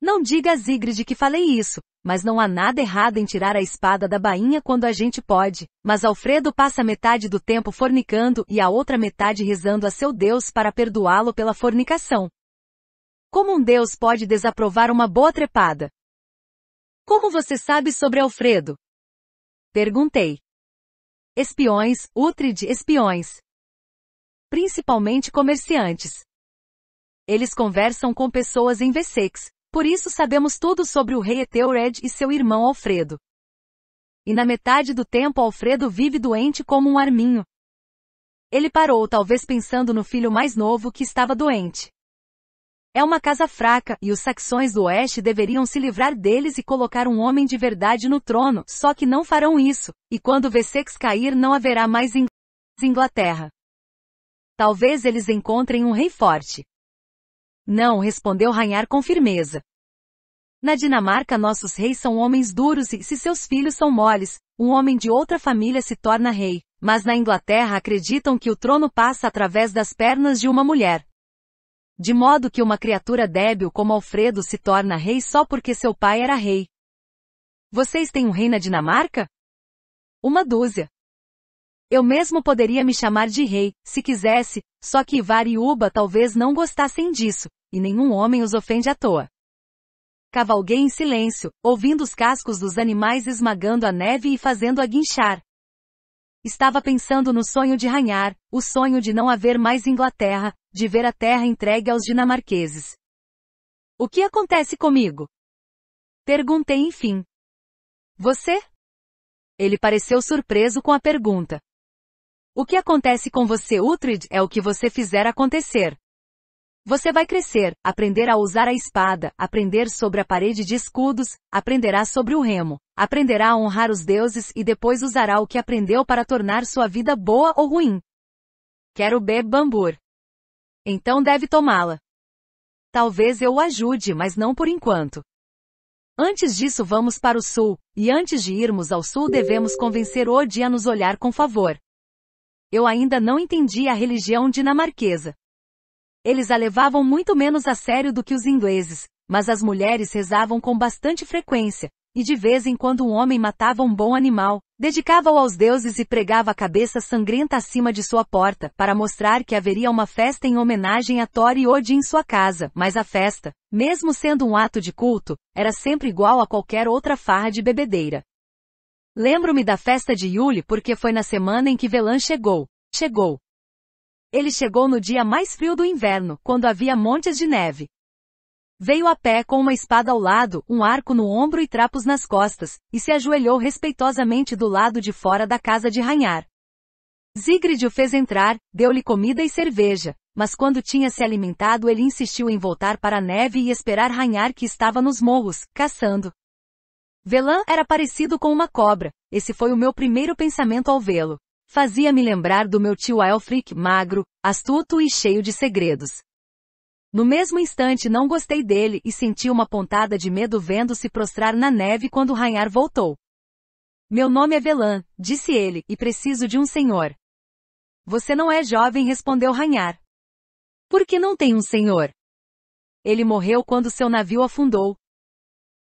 não diga a Zigrid que falei isso, mas não há nada errado em tirar a espada da bainha quando a gente pode. Mas Alfredo passa metade do tempo fornicando e a outra metade rezando a seu Deus para perdoá-lo pela fornicação. Como um Deus pode desaprovar uma boa trepada? Como você sabe sobre Alfredo? Perguntei. Espiões, Utrid, espiões. Principalmente comerciantes. Eles conversam com pessoas em Vessex, por isso sabemos tudo sobre o rei Ethelred e seu irmão Alfredo. E na metade do tempo Alfredo vive doente como um arminho. Ele parou talvez pensando no filho mais novo que estava doente. É uma casa fraca, e os saxões do oeste deveriam se livrar deles e colocar um homem de verdade no trono, só que não farão isso, e quando Vessex cair não haverá mais Inglaterra. Talvez eles encontrem um rei forte. Não, respondeu Ranhar com firmeza. Na Dinamarca nossos reis são homens duros e, se seus filhos são moles, um homem de outra família se torna rei, mas na Inglaterra acreditam que o trono passa através das pernas de uma mulher. De modo que uma criatura débil como Alfredo se torna rei só porque seu pai era rei. Vocês têm um rei na Dinamarca? Uma dúzia. Eu mesmo poderia me chamar de rei, se quisesse, só que Ivar e Uba talvez não gostassem disso, e nenhum homem os ofende à toa. Cavalguei em silêncio, ouvindo os cascos dos animais esmagando a neve e fazendo-a guinchar. Estava pensando no sonho de ranhar, o sonho de não haver mais Inglaterra, de ver a terra entregue aos dinamarqueses. O que acontece comigo? Perguntei enfim. Você? Ele pareceu surpreso com a pergunta. O que acontece com você, Utrid, é o que você fizer acontecer. Você vai crescer, aprender a usar a espada, aprender sobre a parede de escudos, aprenderá sobre o remo, aprenderá a honrar os deuses e depois usará o que aprendeu para tornar sua vida boa ou ruim. Quero beber bambur. Então deve tomá-la. Talvez eu o ajude, mas não por enquanto. Antes disso vamos para o sul, e antes de irmos ao sul devemos convencer Odi a nos olhar com favor. Eu ainda não entendi a religião dinamarquesa. Eles a levavam muito menos a sério do que os ingleses, mas as mulheres rezavam com bastante frequência, e de vez em quando um homem matava um bom animal, dedicava-o aos deuses e pregava a cabeça sangrenta acima de sua porta, para mostrar que haveria uma festa em homenagem a Thor e Odin em sua casa, mas a festa, mesmo sendo um ato de culto, era sempre igual a qualquer outra farra de bebedeira. Lembro-me da festa de Yule porque foi na semana em que Velan chegou. Chegou. Ele chegou no dia mais frio do inverno, quando havia montes de neve. Veio a pé com uma espada ao lado, um arco no ombro e trapos nas costas, e se ajoelhou respeitosamente do lado de fora da casa de Ranhar. Zigrid o fez entrar, deu-lhe comida e cerveja, mas quando tinha se alimentado ele insistiu em voltar para a neve e esperar Ranhar que estava nos morros, caçando. Velan era parecido com uma cobra, esse foi o meu primeiro pensamento ao vê-lo fazia-me lembrar do meu tio Elfric, magro, astuto e cheio de segredos. No mesmo instante não gostei dele e senti uma pontada de medo vendo se prostrar na neve quando Ranhar voltou. Meu nome é Velan, disse ele, e preciso de um senhor. Você não é jovem, respondeu Ranhar. Por que não tem um senhor? Ele morreu quando seu navio afundou.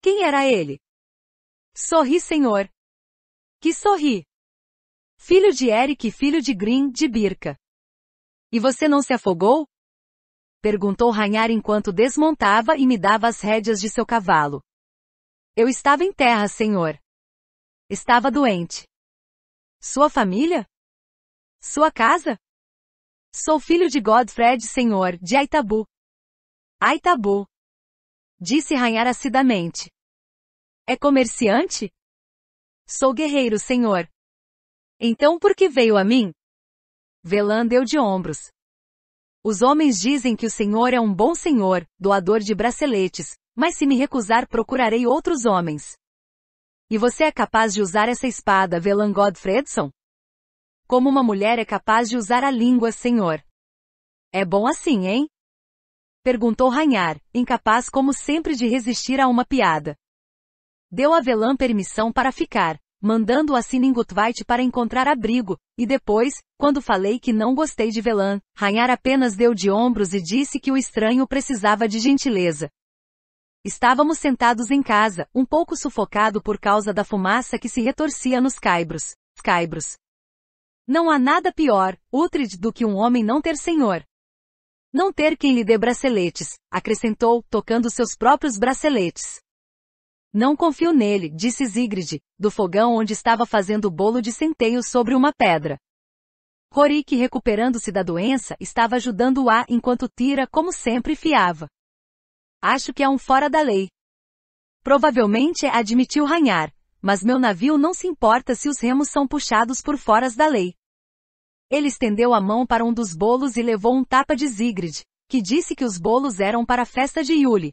Quem era ele? Sorri, senhor. Que sorri? filho de Eric e filho de Green, de Birka. E você não se afogou? Perguntou Ranhar enquanto desmontava e me dava as rédeas de seu cavalo. Eu estava em terra, senhor. Estava doente. Sua família? Sua casa? Sou filho de Godfred, senhor, de Aitabu. Aitabu. Disse Ranhar acidamente. É comerciante? Sou guerreiro, senhor. Então por que veio a mim? Velan deu de ombros. Os homens dizem que o Senhor é um bom Senhor, doador de braceletes, mas se me recusar procurarei outros homens. E você é capaz de usar essa espada, Velan Godfredson? Como uma mulher é capaz de usar a língua, Senhor. É bom assim, hein? Perguntou Ranhar, incapaz como sempre de resistir a uma piada. Deu a Velan permissão para ficar, mandando a Siningutvait para encontrar abrigo, e depois, quando falei que não gostei de Velan, Ranhar apenas deu de ombros e disse que o estranho precisava de gentileza. Estávamos sentados em casa, um pouco sufocado por causa da fumaça que se retorcia nos caibros. Caibros. Não há nada pior, Utrid, do que um homem não ter senhor. Não ter quem lhe dê braceletes, acrescentou, tocando seus próprios braceletes. Não confio nele, disse Zigrid, do fogão onde estava fazendo o bolo de centeio sobre uma pedra. Rorik, recuperando-se da doença, estava ajudando-a enquanto Tira, como sempre, fiava. Acho que é um fora da lei. Provavelmente, é, admitiu Ranhar, mas meu navio não se importa se os remos são puxados por foras da lei. Ele estendeu a mão para um dos bolos e levou um tapa de Zigrid, que disse que os bolos eram para a festa de Yule,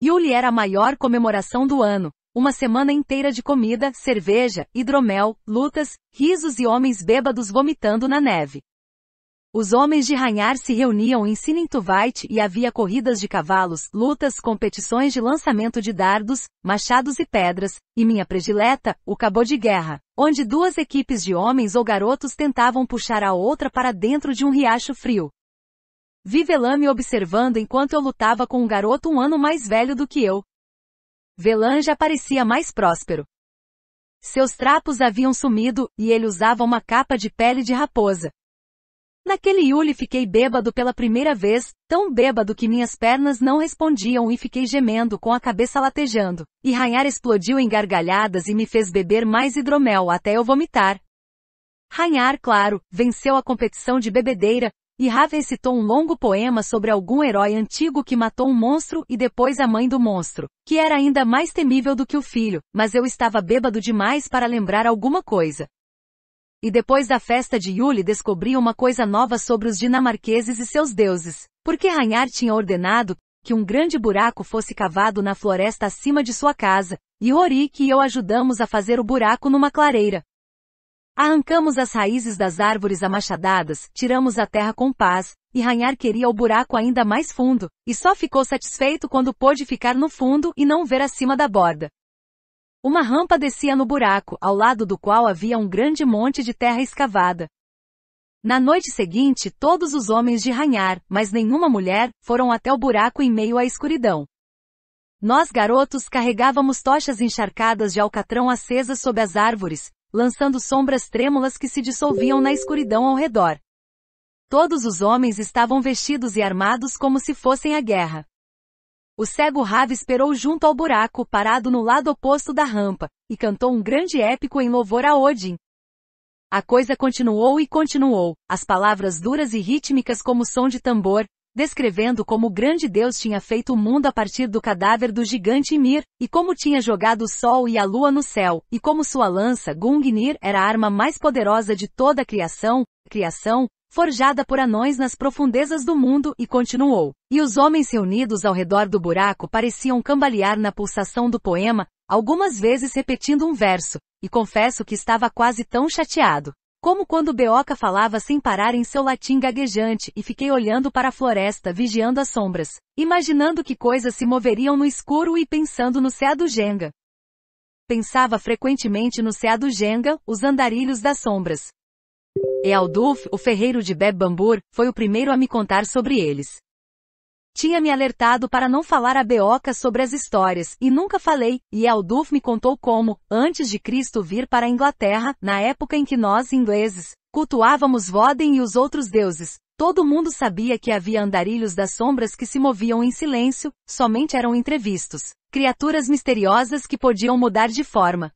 Yule era a maior comemoração do ano. Uma semana inteira de comida, cerveja, hidromel, lutas, risos e homens bêbados vomitando na neve. Os homens de Ranhar se reuniam em Sinintuvait e havia corridas de cavalos, lutas, competições de lançamento de dardos, machados e pedras, e minha predileta, o cabo de guerra, onde duas equipes de homens ou garotos tentavam puxar a outra para dentro de um riacho frio. Vivelan me observando enquanto eu lutava com um garoto um ano mais velho do que eu. Velan já parecia mais próspero. Seus trapos haviam sumido, e ele usava uma capa de pele de raposa. Naquele Yule fiquei bêbado pela primeira vez, tão bêbado que minhas pernas não respondiam e fiquei gemendo com a cabeça latejando. E Rayar explodiu em gargalhadas e me fez beber mais hidromel até eu vomitar. Rayar, claro, venceu a competição de bebedeira, e Raven citou um longo poema sobre algum herói antigo que matou um monstro e depois a mãe do monstro, que era ainda mais temível do que o filho, mas eu estava bêbado demais para lembrar alguma coisa. E depois da festa de Yule descobri uma coisa nova sobre os dinamarqueses e seus deuses, porque Ranyar tinha ordenado que um grande buraco fosse cavado na floresta acima de sua casa, e Rorik e eu ajudamos a fazer o buraco numa clareira, Arrancamos as raízes das árvores amachadadas, tiramos a terra com paz, e Ranhar queria o buraco ainda mais fundo, e só ficou satisfeito quando pôde ficar no fundo e não ver acima da borda. Uma rampa descia no buraco, ao lado do qual havia um grande monte de terra escavada. Na noite seguinte, todos os homens de Ranhar, mas nenhuma mulher, foram até o buraco em meio à escuridão. Nós garotos carregávamos tochas encharcadas de alcatrão acesas sob as árvores, lançando sombras trêmulas que se dissolviam na escuridão ao redor. Todos os homens estavam vestidos e armados como se fossem à guerra. O cego Rav esperou junto ao buraco, parado no lado oposto da rampa, e cantou um grande épico em louvor a Odin. A coisa continuou e continuou, as palavras duras e rítmicas como som de tambor, descrevendo como o grande Deus tinha feito o mundo a partir do cadáver do gigante Ymir, e como tinha jogado o sol e a lua no céu, e como sua lança Gungnir era a arma mais poderosa de toda a criação, criação, forjada por anões nas profundezas do mundo, e continuou. E os homens reunidos ao redor do buraco pareciam cambalear na pulsação do poema, algumas vezes repetindo um verso, e confesso que estava quase tão chateado como quando Beoca falava sem parar em seu latim gaguejante e fiquei olhando para a floresta vigiando as sombras, imaginando que coisas se moveriam no escuro e pensando no do Genga. Pensava frequentemente no do Genga, os andarilhos das sombras. Ealdulf, o ferreiro de Beb Bambur, foi o primeiro a me contar sobre eles. Tinha me alertado para não falar a Beoca sobre as histórias, e nunca falei, e Elduf me contou como, antes de Cristo vir para a Inglaterra, na época em que nós, ingleses, cultuávamos Voden e os outros deuses, todo mundo sabia que havia andarilhos das sombras que se moviam em silêncio, somente eram entrevistos, criaturas misteriosas que podiam mudar de forma.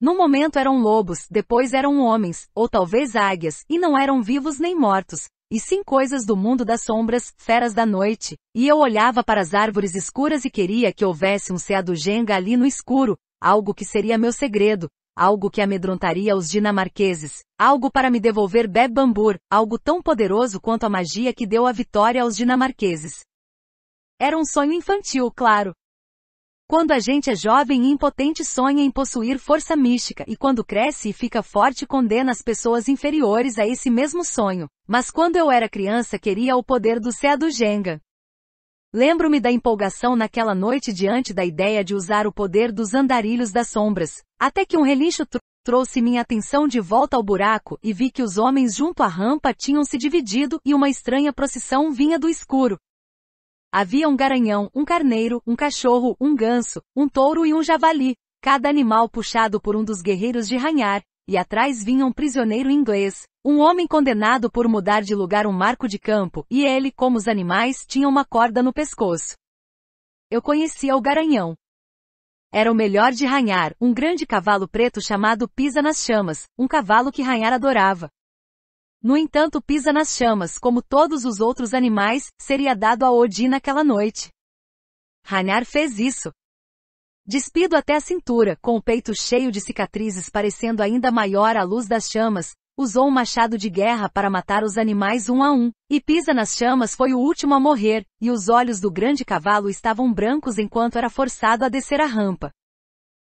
No momento eram lobos, depois eram homens, ou talvez águias, e não eram vivos nem mortos, e sim coisas do mundo das sombras, feras da noite, e eu olhava para as árvores escuras e queria que houvesse um seadugenga ali no escuro, algo que seria meu segredo, algo que amedrontaria os dinamarqueses, algo para me devolver Beb Bambur, algo tão poderoso quanto a magia que deu a vitória aos dinamarqueses. Era um sonho infantil, claro, quando a gente é jovem e impotente sonha em possuir força mística e quando cresce e fica forte condena as pessoas inferiores a esse mesmo sonho. Mas quando eu era criança queria o poder do Céu do Jenga. Lembro-me da empolgação naquela noite diante da ideia de usar o poder dos andarilhos das sombras, até que um relincho tr trouxe minha atenção de volta ao buraco e vi que os homens junto à rampa tinham se dividido e uma estranha procissão vinha do escuro, Havia um garanhão, um carneiro, um cachorro, um ganso, um touro e um javali, cada animal puxado por um dos guerreiros de Ranhar, e atrás vinha um prisioneiro inglês, um homem condenado por mudar de lugar um marco de campo, e ele, como os animais, tinha uma corda no pescoço. Eu conhecia o garanhão. Era o melhor de Ranhar, um grande cavalo preto chamado Pisa nas Chamas, um cavalo que Ranhar adorava, no entanto, pisa nas chamas como todos os outros animais, seria dado a Odin naquela noite. Ranhar fez isso. Despido até a cintura, com o peito cheio de cicatrizes parecendo ainda maior à luz das chamas, usou um machado de guerra para matar os animais um a um, e Pisa nas chamas foi o último a morrer, e os olhos do grande cavalo estavam brancos enquanto era forçado a descer a rampa.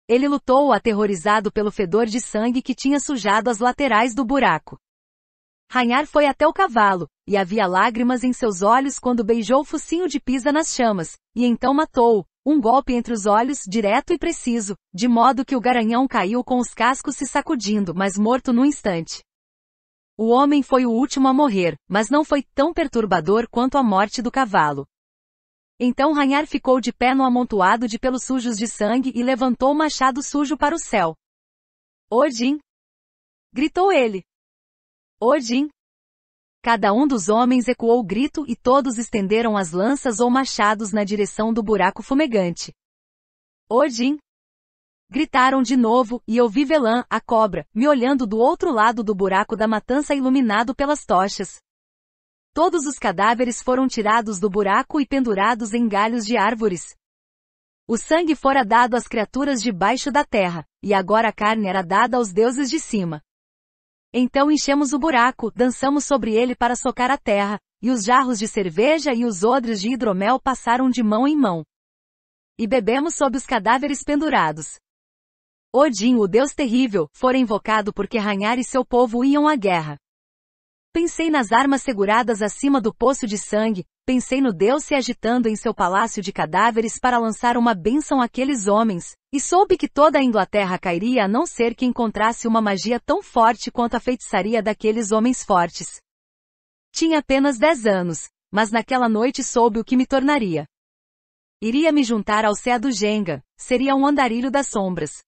Ele lutou aterrorizado pelo fedor de sangue que tinha sujado as laterais do buraco. Ranhar foi até o cavalo, e havia lágrimas em seus olhos quando beijou o focinho de Pisa nas chamas, e então matou um golpe entre os olhos, direto e preciso, de modo que o garanhão caiu com os cascos se sacudindo, mas morto no instante. O homem foi o último a morrer, mas não foi tão perturbador quanto a morte do cavalo. Então Ranhar ficou de pé no amontoado de pelos sujos de sangue e levantou o machado sujo para o céu. Odin! Gritou ele. Odin! Cada um dos homens ecoou o grito e todos estenderam as lanças ou machados na direção do buraco fumegante. Odin! Gritaram de novo, e eu vi Velan, a cobra, me olhando do outro lado do buraco da matança iluminado pelas tochas. Todos os cadáveres foram tirados do buraco e pendurados em galhos de árvores. O sangue fora dado às criaturas debaixo da terra, e agora a carne era dada aos deuses de cima. Então enchemos o buraco, dançamos sobre ele para socar a terra, e os jarros de cerveja e os odres de hidromel passaram de mão em mão. E bebemos sob os cadáveres pendurados. Odin, o deus terrível, fora invocado porque Ranhar e seu povo iam à guerra. Pensei nas armas seguradas acima do poço de sangue, pensei no Deus se agitando em seu palácio de cadáveres para lançar uma bênção àqueles homens, e soube que toda a Inglaterra cairia a não ser que encontrasse uma magia tão forte quanto a feitiçaria daqueles homens fortes. Tinha apenas dez anos, mas naquela noite soube o que me tornaria. Iria me juntar ao céu do Jenga, seria um andarilho das sombras.